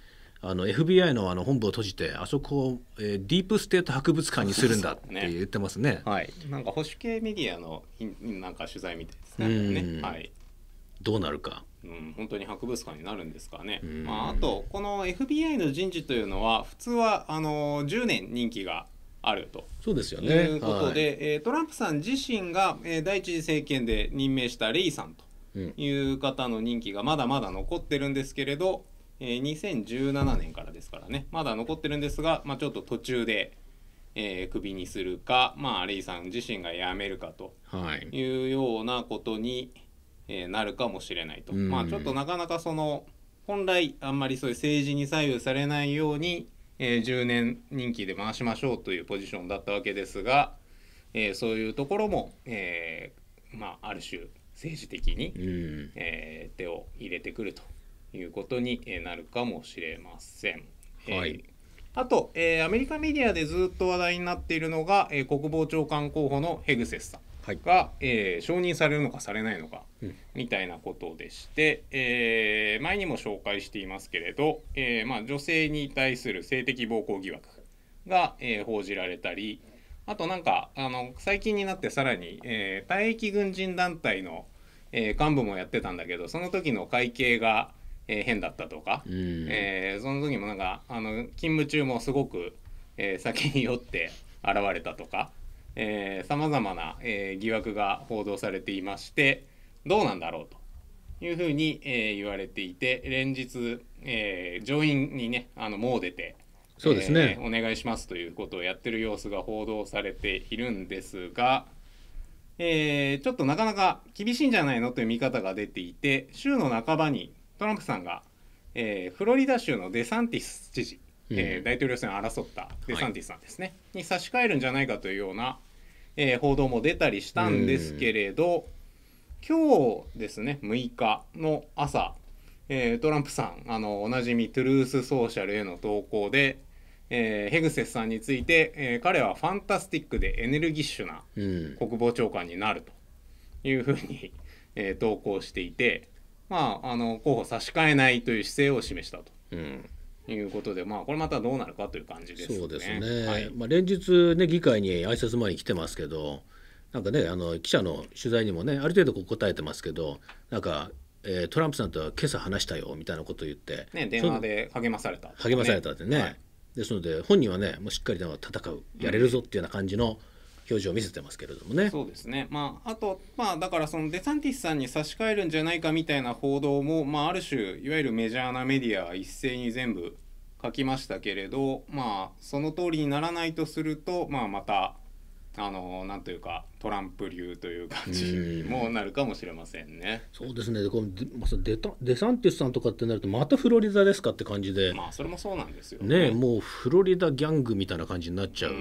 あの FBI のあの本部を閉じてあそこを、えー、ディープステート博物館にするんだって言ってますね。すねはい、なんか保守系メディアのなんか取材みたいですね。ねはい、どうなるか。うん、本当に博物館になるんですかね。まあ、あとこの FBI の人事というのは普通はあの10年任期があるとそうですよねいうことで、はい、えー、トランプさん自身が、えー、第一次政権で任命したレイさんという方の任期がまだまだ残ってるんですけれど、えー、2017年からですからねまだ残ってるんですが、まあ、ちょっと途中で、えー、クビにするか、まあ、レイさん自身が辞めるかというようなことに、えー、なるかもしれないと、まあ、ちょっとなかなかその本来あんまりそういう政治に左右されないように、えー、10年任期で回しましょうというポジションだったわけですが、えー、そういうところも、えーまあ、ある種政治的に、えー、手を入れてくるということになるかもしれません。はい、あと、えー、アメリカメディアでずっと話題になっているのが、えー、国防長官候補のヘグセスさんが、はい、えー、承認されるのかされないのか、うん、みたいなことでして、えー、前にも紹介していますけれど、えーまあ、女性に対する性的暴行疑惑が、えー、報じられたりあとなんかあの最近になってさらに、えー、退役軍人団体の、えー、幹部もやってたんだけどその時の会計がえー、変だったとか、うん、えー、その時もなんかあの勤務中もすごく、えー、酒に酔って現れたとかさまざまな、えー、疑惑が報道されていましてどうなんだろうというふうに、えー、言われていて連日、えー、上院にねあのもう出て。そうですね、えー、お願いしますということをやってる様子が報道されているんですが、えー、ちょっとなかなか厳しいんじゃないのという見方が出ていて週の半ばにトランプさんが、えー、フロリダ州のデサンティス知事、うん、えー、大統領選を争ったデサンティスさんですね、はい、に差し替えるんじゃないかというような、えー、報道も出たりしたんですけれど、今日ですね6日の朝、えー、トランプさんあのおなじみトゥルースソーシャルへの投稿で、えー、ヘグセスさんについて、えー、彼はファンタスティックでエネルギッシュな国防長官になるというふうに、え投稿していてまあ、あの候補差し替えないという姿勢を示したと。うんいうことで、まあ、これまたどうなるかという感じですね。そうですね。はい、まあ、連日ね、議会に挨拶前に来てますけど。なんかね、あの記者の取材にもね、ある程度こう答えてますけど、なんか。えー、トランプさんとは今朝話したよみたいなことを言って、ね、電話で励まされた、ね、励まされたってね、はい、ですので本人はねもうしっかり戦うやれるぞっていうような感じの、うん表情を見せてますけれどもね。そうですね、まあ、あと、まあ、だからそのデサンティスさんに差し替えるんじゃないかみたいな報道も、まあ、ある種いわゆるメジャーなメディア一斉に全部書きましたけれど、まあ、その通りにならないとすると、まあ、またあのなんというかトランプ流という感じもなるかもしれませんね。うん、そうですね。でこのデタデサンティスさんとかってなるとまたフロリダですかって感じで。まあそれもそうなんですよね。ねもうフロリダギャングみたいな感じになっちゃう。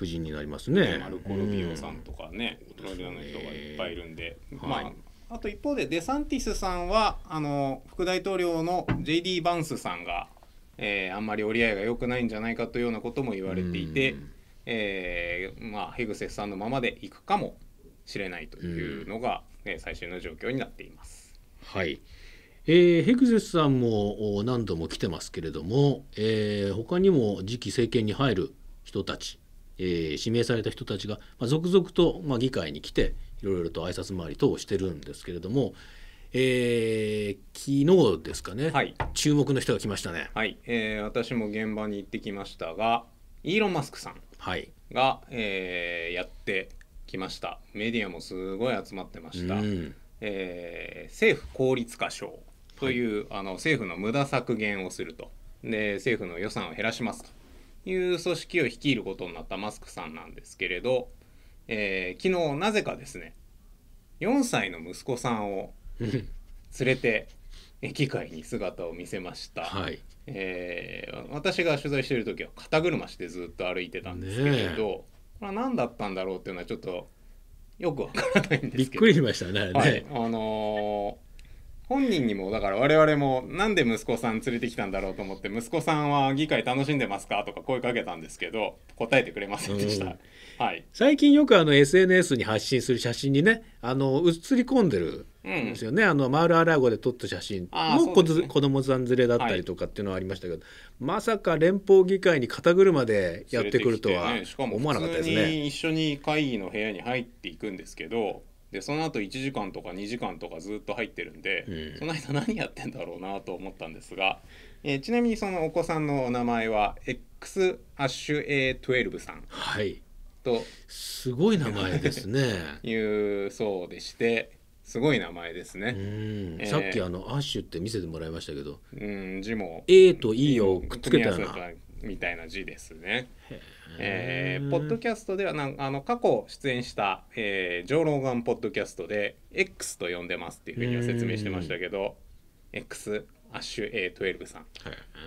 夫人になりますねマルコ・ルビオさんとかね、うん、オーストラリアの人がいっぱいいるんで、まあ、あと一方でデサンティスさんはあの副大統領の J.D. バンスさんが、えー、あんまり折り合いが良くないんじゃないかというようなことも言われていて、えーまあ、ヘグセスさんのままでいくかもしれないというのが、え最新の状況になっています。はい、えー、ヘグゼスさんも何度も来てますけれども、えー、他にも次期政権に入る人たちえー、指名された人たちが、まあ、続々と、まあ、議会に来ていろいろと挨拶回り等をしてるんですけれども、えー、昨日ですかね、はい、注目の人が来ましたね、はいえー、私も現場に行ってきましたがイーロン・マスクさんが、はいえー、やってきましたメディアもすごい集まってました、うん、えー、政府効率化省という、はい、あの政府の無駄削減をするとで政府の予算を減らしますという組織を率いることになったマスクさんなんですけれど、えー、昨日なぜかですね4歳の息子さんを連れて機械に姿を見せました、はいえー、私が取材してる時は肩車してずっと歩いてたんですけれど、これは何だったんだろうっていうのはちょっとよくわからないんですけどびっくりしましたね、はい、あの本人にもだから我々もなんで息子さん連れてきたんだろうと思って息子さんは議会楽しんでますかとか声かけたんですけど答えてくれませんでした、はい、最近よくあの SNS に発信する写真にねあの写り込んでるんですよね、うん、あのマール・ア・ラーゴで撮った写真も子,、ね、子供さん連れだったりとかっていうのはありましたけど、はい、まさか連邦議会に肩車でやってくるとは思わなかったですね。ね一緒に会議の部屋に入っていくんですけどでその後1時間とか2時間とかずっと入ってるんで、うん、その間何やってんだろうなと思ったんですが、えー、ちなみにそのお子さんのお名前は XA12 さん。はいとすごい名前ですね。いうそうでしてすごい名前ですね。えー、さっきあの「アッシュ」って見せてもらいましたけど、うん、字も A と E をくっつけたようなみたいな字ですね。へえー、ポッドキャストではなんあの過去出演した、えー、上老ポッドキャストで X と呼んでますっていうふうには説明してましたけど X アッシュ A12 さ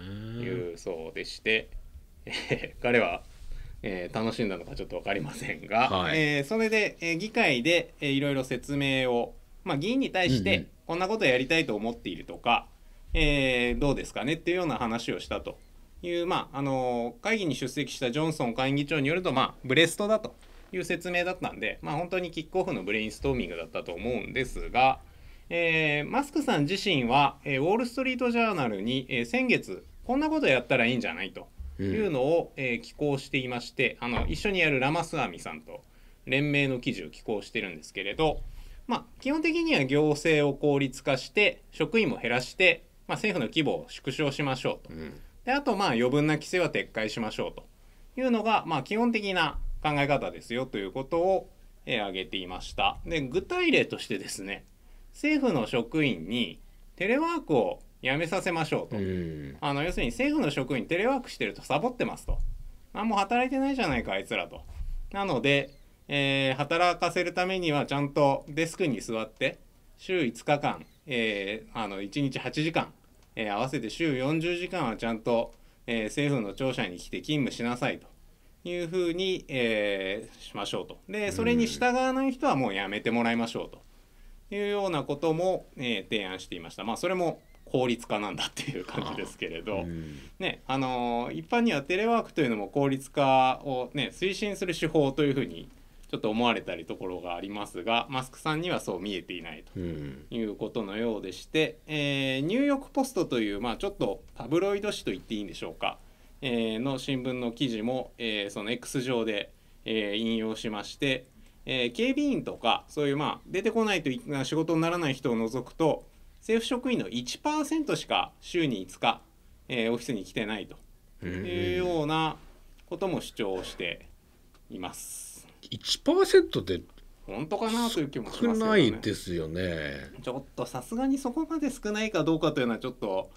んいうそうでして、えー、彼は、えー、楽しんだのかちょっと分かりませんが、はい、えー、それで、えー、議会で、えー、いろいろ説明を、まあ、議員に対してこんなことやりたいと思っているとか、うんうん、えー、どうですかねっていうような話をしたと。いう、まあ、あの会議に出席したジョンソン下院議長によると、まあ、ブレストだという説明だったんで、まあ、本当にキックオフのブレインストーミングだったと思うんですが、えー、マスクさん自身は、えー、ウォール・ストリート・ジャーナルに、えー、先月こんなことやったらいいんじゃないというのを、うん、えー、寄稿していましてあの一緒にやるラマスアミさんと連名の記事を寄稿してるんですけれど、まあ、基本的には行政を効率化して職員も減らして、まあ、政府の規模を縮小しましょうと。うんであとまあ余分な規制は撤回しましょうというのがまあ基本的な考え方ですよということを挙げていました。で具体例としてですね政府の職員にテレワークをやめさせましょうとあの要するに政府の職員テレワークしてるとサボってますとあもう働いてないじゃないかあいつらとなので、えー、働かせるためにはちゃんとデスクに座って週5日間、えー、あの1日8時間えー、合わせて週40時間はちゃんと、えー、政府の庁舎に来て勤務しなさいというふうに、えー、しましょうとでそれに従わない人はもうやめてもらいましょうというようなことも、えー、提案していました。まあ、それも効率化なんだっていう感じですけれど、ねあの一般にはテレワークというのも効率化を、ね、推進する手法というふうにちょっと思われたりところがありますがマスクさんにはそう見えていないということのようでして、うん、えー、ニューヨーク・ポストという、まあ、ちょっとタブロイド紙と言っていいんでしょうか、えー、の新聞の記事も、えー、その X 上で、えー、引用しまして、えー、警備員とかそういう、まあ、出てこないと仕事にならない人を除くと政府職員の1%しか週に5日、えー、オフィスに来てないというようなことも主張しています。1%って本当かなという気もします、ね、ないですよね。ちょっとさすがにそこまで少ないかどうかというのはちょっと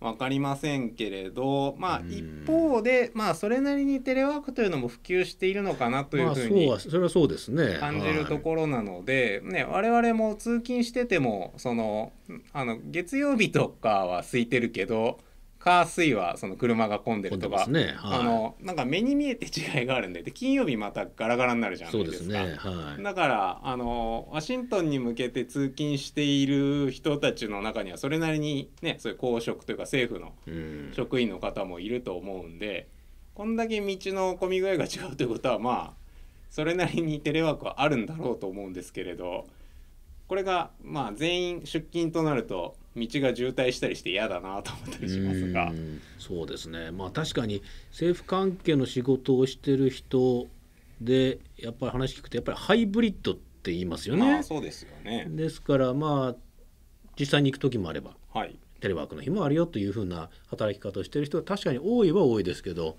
分かりませんけれどまあ一方で、まあそれなりにテレワークというのも普及しているのかなというふうに感じるところなので、ね、我々も通勤しててもそのあの月曜日とかは空いてるけど。火水はその車が混んでるとか、ねはい、あのなんか目に見えて違いがあるんでで金曜日またガラガラになるじゃないですか、ねはい、だからあのワシントンに向けて通勤している人たちの中にはそれなりに、ね、そういう公職というか政府の職員の方もいると思うんで、んこんだけ道の混み具合が違うということはまあそれなりにテレワークはあるんだろうと思うんですけれどこれがまあ全員出勤となると道が渋滞したりして嫌だなと思ったりしますがそうですねまあ確かに政府関係の仕事をしてる人でやっぱり話聞くとやっぱりハイブリッドって言いますよね。まあ、そうですよねですからまあ実際に行く時もあれば、はい、テレワークの日もあるよというふうな働き方をしてる人は確かに多いは多いですけど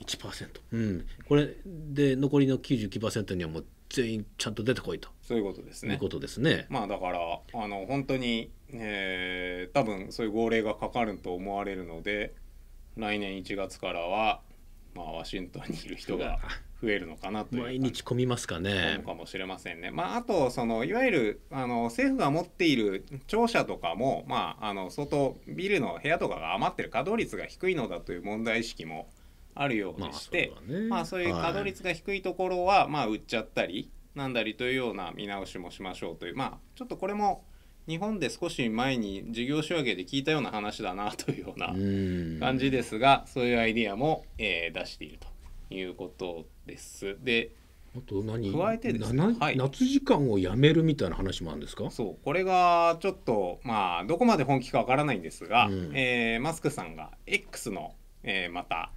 1%、うん、これで残りの99%にはもう全員ちゃんと出てこいとそういうことですね。いうことですね。まあだからあの本当に、えー、多分そういう号令がかかると思われるので来年1月からは、まあ、ワシントンにいる人が 増えるのかなという毎日込みますかね。かもしれませんね。まああとそのいわゆるあの政府が持っている庁舎とかも、まあ、あの相当ビルの部屋とかが余ってる稼働率が低いのだという問題意識も。あるようでして、まあね、まあ、そういう稼働率が低いところは、まあ売っちゃったりなんだりというような見直しもしましょうというまあちょっとこれも日本で少し前に事業仕分けで聞いたような話だなというような感じですがそういうアイディアも、えー、出しているということです。であと何加えてですね、はい、夏時間をやめるみたいな話もあるんですかそうこれがちょっとまあどこまで本気かわからないんですが、うん、えー、マスクさんが X の、えー、また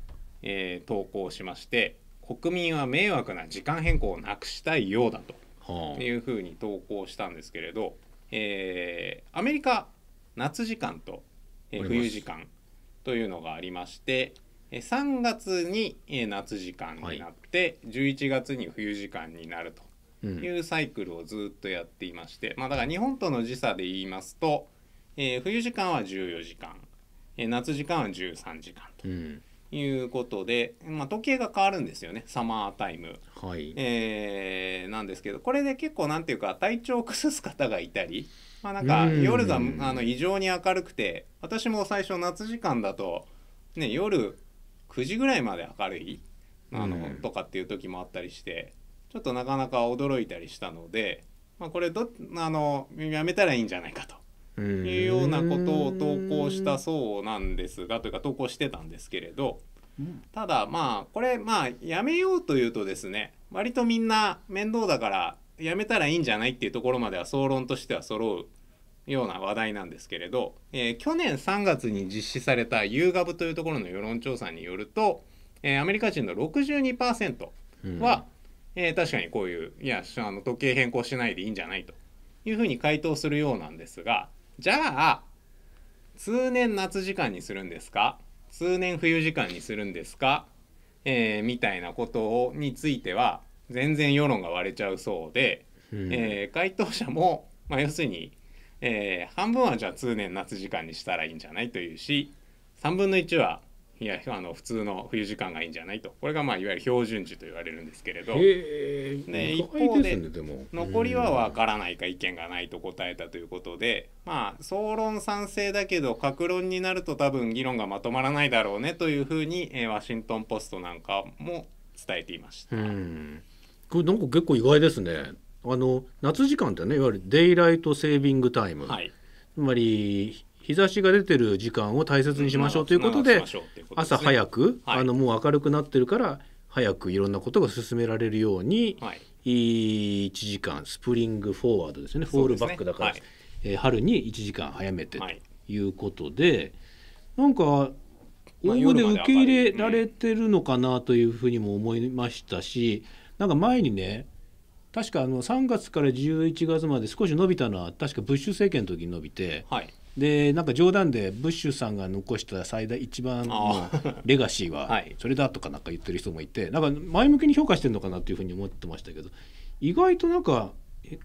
えー、投稿しまして国民は迷惑な時間変更をなくしたいようだというふうに投稿したんですけれど、えー、アメリカ夏時間と、えー、冬時間というのがありまして3月に夏時間になって、はい、11月に冬時間になるというサイクルをずっとやっていまして、うん、まあ、だから日本との時差で言いますと、えー、冬時間は14時間、夏時間は13時間と。うんいうことで、まあ、時計が変わるんですよねサマータイム、はいえー、なんですけどこれで結構なんていうか体調を崩す方がいたり、まあ、なんか夜があの異常に明るくて私も最初夏時間だと、ね、夜9時ぐらいまで明るいあのとかっていう時もあったりしてちょっとなかなか驚いたりしたので、まあ、これどあのやめたらいいんじゃないかと。いうようなことを投稿したそうなんですがというか投稿してたんですけれどただまあこれまあやめようというとですね割とみんな面倒だからやめたらいいんじゃないっていうところまでは総論としては揃うような話題なんですけれど、えー、去年3月に実施された YouGov というところの世論調査によると、えー、アメリカ人の62%は、うん、えー、確かにこういういやあの時計変更しないでいいんじゃないというふうに回答するようなんですがじゃあ通年夏時間にするんですか通年冬時間にするんですか、えー、みたいなことについては全然世論が割れちゃうそうで、うん、えー、回答者も、まあ、要するに、えー、半分はじゃあ通年夏時間にしたらいいんじゃないというし3分の1はいやあの普通の冬時間がいいんじゃないとこれがまあいわゆる標準時と言われるんですけれどで一方で残りは分からないか意見がないと答えたということでまあ総論賛成だけど各論になると多分議論がまとまらないだろうねというふうに、えワシントン・ポストなんかも伝えていました。うんこれなんか結構意外ですねあの夏時間ってねいわゆるデイライトセービングタイム、はい、つまり日差しが出てる時間を大切にしましょうということで、朝早く、あのもう明るくなってるから早くいろんなことが進められるように、はい、1時間スプリングフォワードですねフォールバックだから、ねえ春に1時間早めてということで、はなんか応募で受け入れられてるのかなというふうにも思いましたし、なんか前にね確かあの3月から11月まで少し伸びたのは確かブッシュ政権の時に伸びて、はい、でなんか冗談でブッシュさんが残した最大一番の レガシーはそれだとかなんか言ってる人もいて、なんか前向きに評価してるのかなというふうに思ってましたけど意外となんか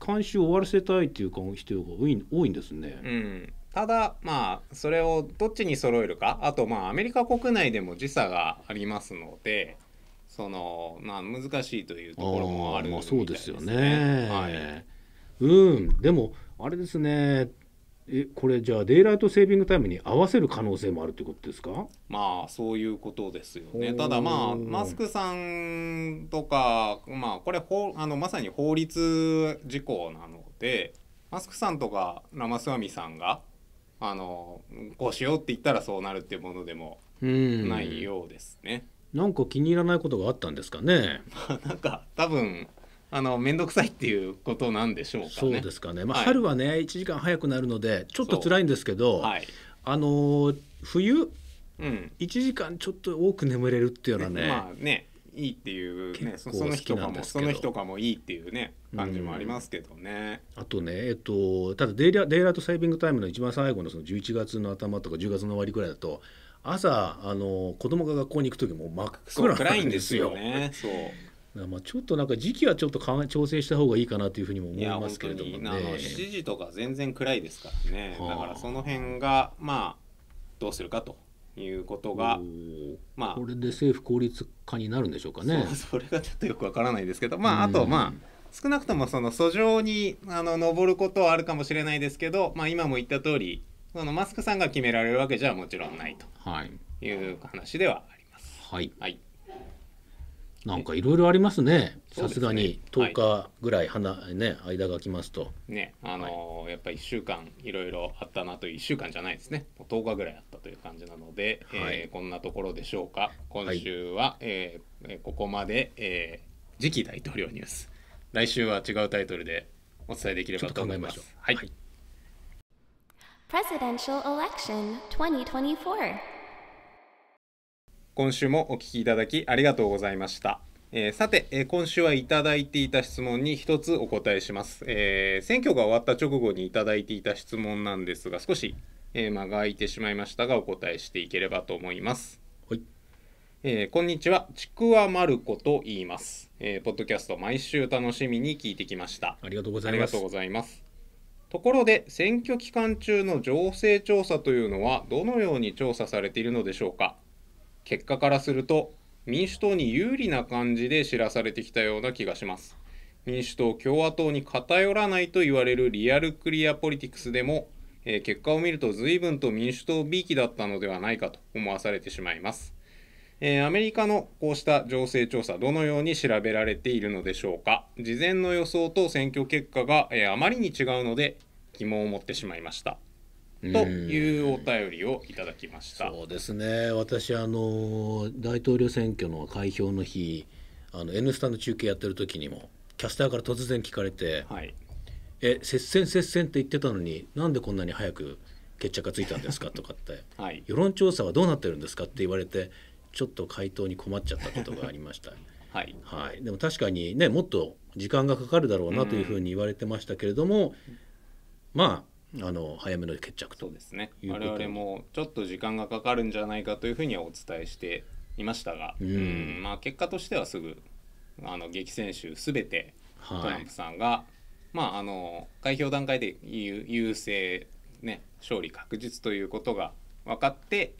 監修を終わらせたいっていう人が多い多いんですね。うんただまあそれをどっちに揃えるかあとまあアメリカ国内でも時差がありますのでそのまあ難しいというところもあるみたいですね。そうですよね。はい、うんでもあれですねえこれじゃあデイライトセービングタイムに合わせる可能性もあるということですかまあそういうことですよねただまあマスクさんとかまあこれあのまさに法律事項なのでマスクさんとかラマスワミさんがあのこうしようって言ったらそうなるっていうものでもないようですね。なんか気に入らないことがあったんですかね。なんか多分あの面倒くさいっていうことなんでしょうか、ね、そうですかね。まあ、はい、春はね1時間早くなるのでちょっと辛いんですけど、はい、あの冬、うん、1時間ちょっと多く眠れるっていうのはね。ねまあねいいっていうね、ね、その日とかもその日とかもいいっていうね感じもありますけどね。あとね、えっと、ただデイラデイラートセービングタイムの一番最後のその11月の頭とか10月の終わりくらいだと朝あの子供が学校に行く時も真っ暗なんですよ。暗いんですよね。そうまあちょっとなんか時期はちょっと調整した方がいいかなというふうにも思いますけれども、ね、7時とか全然暗いですからね、はあ、だからその辺がまあどうするかということが、まあ、これで政府効率化になるんでしょうかねそれがちょっとよくわからないですけどまああとまあ、少なくともその訴状にあの上ることはあるかもしれないですけど、まあ、今も言った通りそのマスクさんが決められるわけじゃもちろんないという話ではあります。はい、はいなんかいろいろありますね。さすがに10日ぐらいはい、ね間が来ますと。ね、あのーはい、やっぱり1週間いろいろあったなという1週間じゃないですね。10日ぐらいあったという感じなので、はい、えー、こんなところでしょうか。今週は、はい、えー、ここまで、えー、次期大統領ニュース。来週は違うタイトルでお伝えできればと思います。はい。2024今週もお聞きいただきありがとうございました。えー、さて、えー、今週はいただいていた質問に一つお答えします、えー、選挙が終わった直後にいただいていた質問なんですが、少し、えー、間が空いてしまいましたが、お答えしていければと思います。はい。えー、こんにちは、ちくわまること言います、えー。ポッドキャスト毎週楽しみに聞いてきました。ありがとうございます。ありがとうございます。ところで、選挙期間中の情勢調査というのは、どのように調査されているのでしょうか結果からすると民主党に有利な感じで知らされてきたような気がします民主党共和党に偏らないと言われるリアルクリアポリティクスでも、えー、結果を見ると随分と民主党びいきだったのではないかと思わされてしまいます、えー、アメリカのこうした情勢調査どのように調べられているのでしょうか事前の予想と選挙結果が、えー、あまりに違うので疑問を持ってしまいましたというお便りをいただきました。うそうですね私あの大統領選挙の開票の日あの「N スタ」の中継やってる時にもキャスターから突然聞かれて「はい、え接戦接戦」って言ってたのになんでこんなに早く決着がついたんですかとかって、はい、世論調査はどうなってるんですかって言われてちょっと回答に困っちゃったことがありました。はい、はい、でも確かにねもっと時間がかかるだろうなというふうに言われてましたけれども、うん、まああの早めの決着とですね我々もちょっと時間がかかるんじゃないかというふうにはお伝えしていましたが、うん、うんまあ、結果としてはすぐあの激戦州すべてトランプさんが、はい、まあ、あの開票段階で優勢、ね、勝利確実ということが分かって、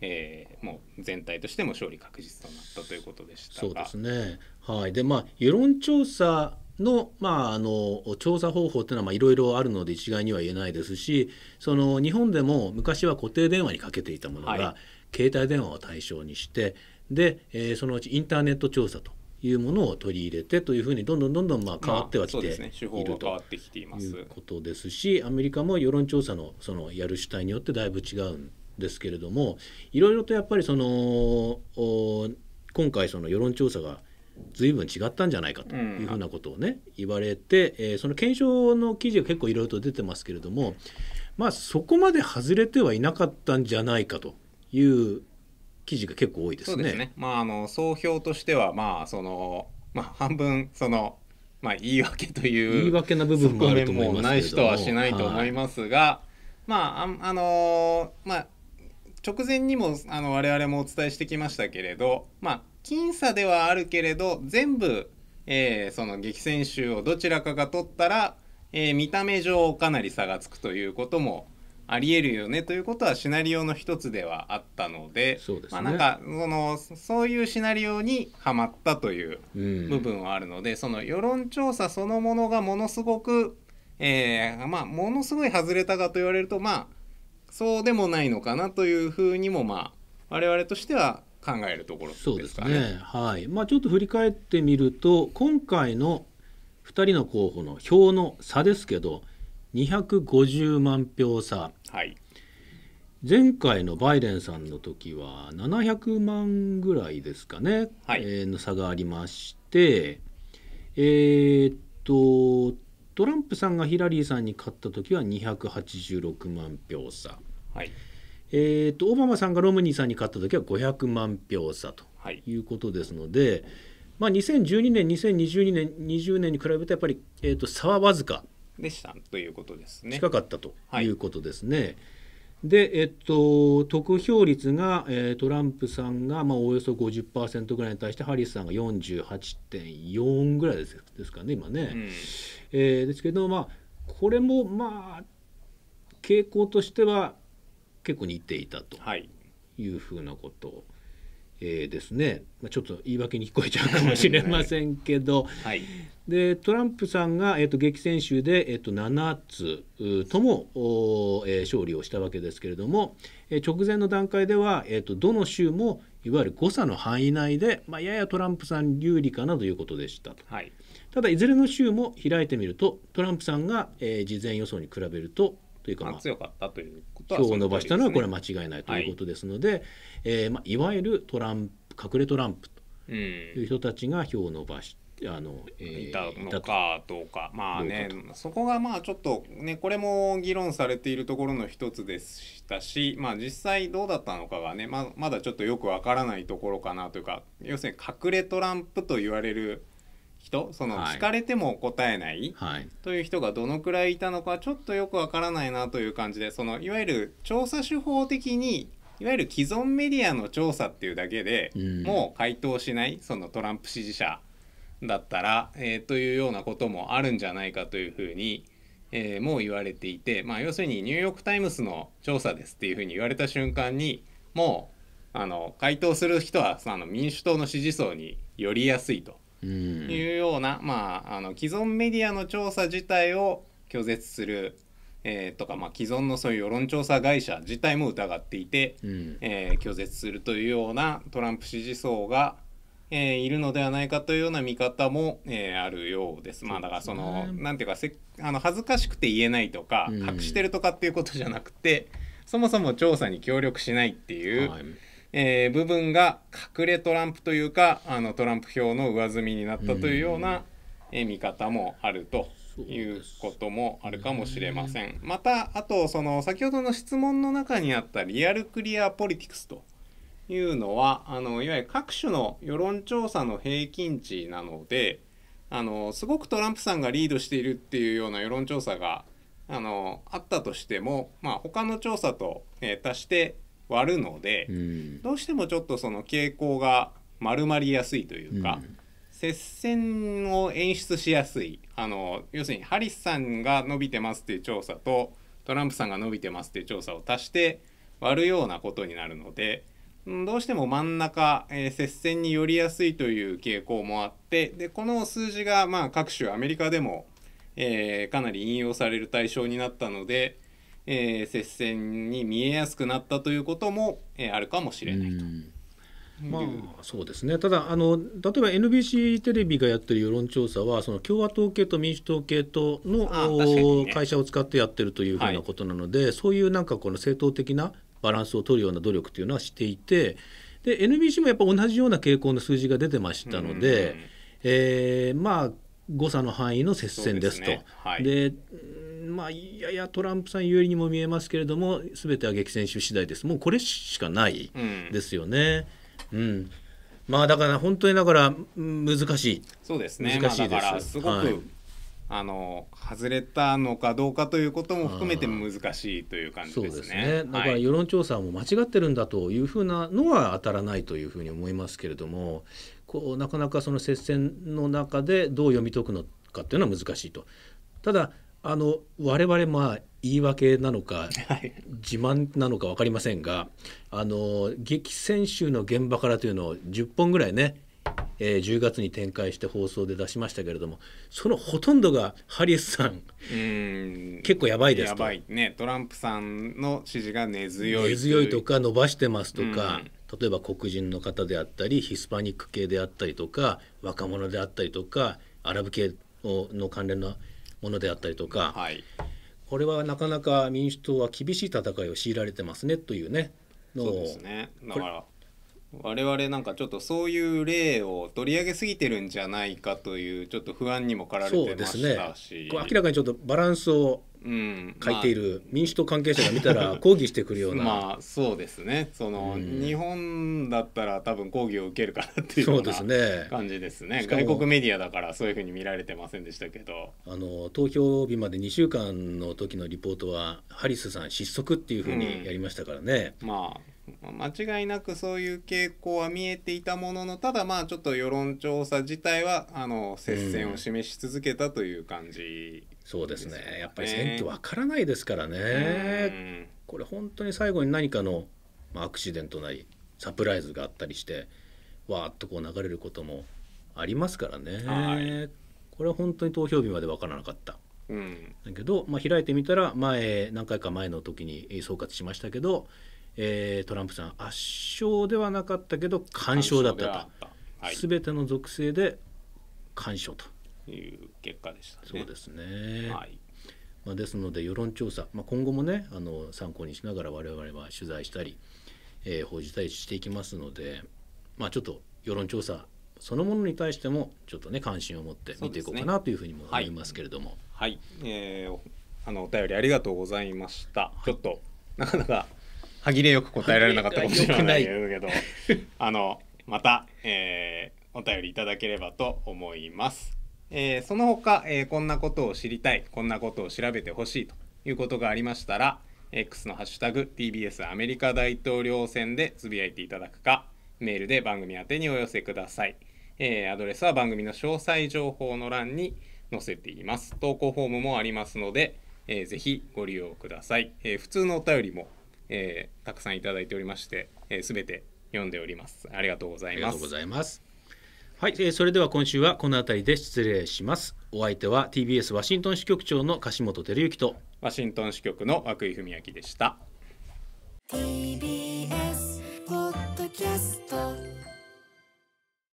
えー、もう全体としても勝利確実となったということでしたそうですね、はいでまあ、世論調査の,、まあ、あの調査方法っていうのはいろいろあるので一概には言えないですしその日本でも昔は固定電話にかけていたものが、はい、携帯電話を対象にしてで、えー、そのうちインターネット調査というものを取り入れてというふうにどんどんどんどんまあ変わってはきている、まということですしアメリカも世論調査のそのやる主体によってだいぶ違うんですけれどもいろいろとやっぱりその今回その世論調査が随分違ったんじゃないかというふうなことをね、言われて、えー、その検証の記事が結構いろいろと出てますけれども、まあ、そこまで外れてはいなかったんじゃないかという記事が結構多いですね。そうですねまあ、あの総評としては、まあそのまあ、半分その、まあ、言い訳という言い訳な部分もあると思いますない人はしないと思いますが、はい、まああのまあ、直前にもあの我々もお伝えしてきましたけれど、まあ、僅差ではあるけれど全部、えー、その激戦州をどちらかが取ったら、えー、見た目上かなり差がつくということもありえるよねということはシナリオの一つではあったのでそう、まあ、なんかそのそういうシナリオにはまったという部分はあるので、うん、その世論調査そのものがものすごく、えー、まあものすごい外れたかと言われるとまあそうでもないのかなというふうにもまあ我々としては考えるところ、ね、そうですね、はいまあ、ちょっと振り返ってみると今回の2人の候補の票の差ですけど250万票差、はい、前回のバイデンさんの時は700万ぐらいですかね、はい、えー、の差がありましてえー、っとトランプさんがヒラリーさんに勝った時は286万票差。はいえーと、オバマさんがロムニーさんに勝った時は500万票差ということですので、はい、まあ、2012年、2022年、20年に比べてやっぱり、えーと、と差はわずかでしたということですね近かったということですね。はい、でえっと、得票率が、えー、トランプさんが、まあ、およそ50%ぐらいに対してハリスさんが48.4ぐらいですですかね、今ね、うん、えー、ですけど、まあ、これも、まあ、傾向としては結構似ていたというふうなこと、はい、えー、ですね、まあ、ちょっと言い訳に聞こえちゃうかもしれませんけど、はい、でトランプさんが、えーと、激戦州で、えーと、と7つとも、えー、勝利をしたわけですけれども、えー、直前の段階では、えーと、とどの州もいわゆる誤差の範囲内で、まあ、ややトランプさん有利かなということでしたと、はい、ただいずれの州も開いてみるとトランプさんが、えー、事前予想に比べるとというか、まあ、強かったということは、ね、票を伸ばしたのはこれは間違いないということですので、はいえーまあ、いわゆるトランプ隠れトランプという人たちが票を伸ばして。あのえー、いたのかどうかまあねそこがまあちょっとねこれも議論されているところの一つでしたしまあ実際どうだったのかがねままだちょっとよくわからないところかなというか要するに隠れトランプと言われる人その聞かれても答えないという人がどのくらいいたのかちょっとよくわからないなという感じでそのいわゆる調査手法的にいわゆる既存メディアの調査っていうだけで、もう回答しないそのトランプ支持者だったら、えーというようなこともあるんじゃないかというふうに、えーもう言われていて、まあ、要するにニューヨーク・タイムズの調査ですっていうふうに言われた瞬間にもうあの回答する人はその民主党の支持層によりやすいというような、うん、まあ、あの既存メディアの調査自体を拒絶する、えー、とか、まあ、既存のそういう世論調査会社自体も疑っていて、うん、えー、拒絶するというようなトランプ支持層が、えー、いるのではないかというような見方も、えー、あるようです。まあ、だからそのそ、なんていうかせあの恥ずかしくて言えないとか、隠してるとかっていうことじゃなくてそもそも調査に協力しないっていう。はいえー、部分が隠れトランプというかあのトランプ票の上積みになったというような、え見方もあるということもあるかもしれません。またあとその先ほどの質問の中にあったリアルクリアポリティクスというのはあのいわゆる各種の世論調査の平均値なのであのすごくトランプさんがリードしているっていうような世論調査があのあったとしても、まあ、他の調査と、えー、足して割るので、うん、どうしてもちょっとその傾向が丸まりやすいというか、うん、接戦を演出しやすいあの要するにハリスさんが伸びてますっていう調査とトランプさんが伸びてますっていう調査を足して割るようなことになるので。どうしても真ん中、えー、接戦によりやすいという傾向もあってでこの数字がまあ各種アメリカでも、えー、かなり引用される対象になったのでえー、接戦に見えやすくなったということも、えー、あるかもしれないと。まあ、そうですねただあの、例えば NBC テレビがやってる世論調査は、その共和党系と民主党系との、ね、会社を使ってやってるというふうなことなので、はい、そういうなんかこの政党的なバランスを取るような努力というのはしていて、で NBC もやっぱ同じような傾向の数字が出てましたので、えー、まあ、誤差の範囲の接戦ですと。で、ねはいまあ、いやいやトランプさん有利にも見えますけれどもすべては激戦種次第ですもうこれしかないですよね。うん、うんまあだから本当にだから難しい。そうですね。難しいです。まあ、だからすごく、はい、あの外れたのかどうかということも含めて難しいという感じですね。すねだから世論調査も間違ってるんだというふうなのは当たらないというふうに思いますけれども、こうなかなかその接戦の中でどう読み解くのかというのは難しいと。ただあの我々まあ言い訳なのか、自慢なのか分かりませんが、はい、あの激戦州の現場からというのを10本ぐらいね、えー、10月に展開して放送で出しましたけれどもそのほとんどがハリスさんうん結構やばいですとやばいねトランプさんの支持が根強い根強いとか伸ばしてますとか、例えば黒人の方であったりヒスパニック系であったりとか若者であったりとかアラブ系の関連のものであったりとか、はい、これはなかなか民主党は厳しい戦いを強いられてますねというねそうですねだから我々なんかちょっとそういう例を取り上げすぎてるんじゃないかというちょっと不安にも駆られてましたし、ね、明らかにちょっとバランスを書いている民主党関係者が見たら 抗議してくるようなまあそうですねその、うん、日本だったら多分抗議を受けるからっていうような感じですね、ね、外国メディアだからそういうふうに見られてませんでしたけどあの投票日まで2週間の時のリポートはハリスさん失速っていうふうにやりましたからね、うん、まあ間違いなくそういう傾向は見えていたもののただまあちょっと世論調査自体はあの接戦を示し続けたという感じそうですね、ね、やっぱり選挙わからないですからねこれ本当に最後に何かの、まアクシデントなりサプライズがあったりしてわーっとこう流れることもありますからね、はい、これは本当に投票日までわからなかった。うん、だけど、まあ、開いてみたら前何回か前の時に総括しましたけど、えー、トランプさん圧勝ではなかったけど完勝だったと。すべ、はい、ての属性で干渉とという結果でした、ね、そうですね、はいまあ、ですので世論調査、まあ、今後もねあの参考にしながら我々は取材したり、えー、報じたりしていきますので、まあ、ちょっと世論調査そのものに対してもちょっとね関心を持って見ていこうかなというふうにも思いますけれども。ね、はい、はい、えー、あのお便りありがとうございました。はい、ちょっとなかなか歯切れよく答えられなかったかもしれないけど あのまた、えー、お便りいただければと思います。えー、その他、えー、こんなことを知りたい、こんなことを調べてほしいということがありましたら、X のハッシュタグ TBS アメリカ大統領選でつぶやいていただくか、メールで番組宛てにお寄せください。えー、アドレスは番組の詳細情報の欄に載せています。投稿フォームもありますので、えー、ぜひご利用ください。えー、普通のお便りも、えー、たくさんいただいておりまして、す、えー、べ、て読んでおります。ありがとうございます。ありがとうございます。はい、えー、それでは今週はこの辺りで失礼しますお相手は TBS ワシントン支局長の樫本照之とワシントン支局の和久井文明でした TBS ポッドキャスト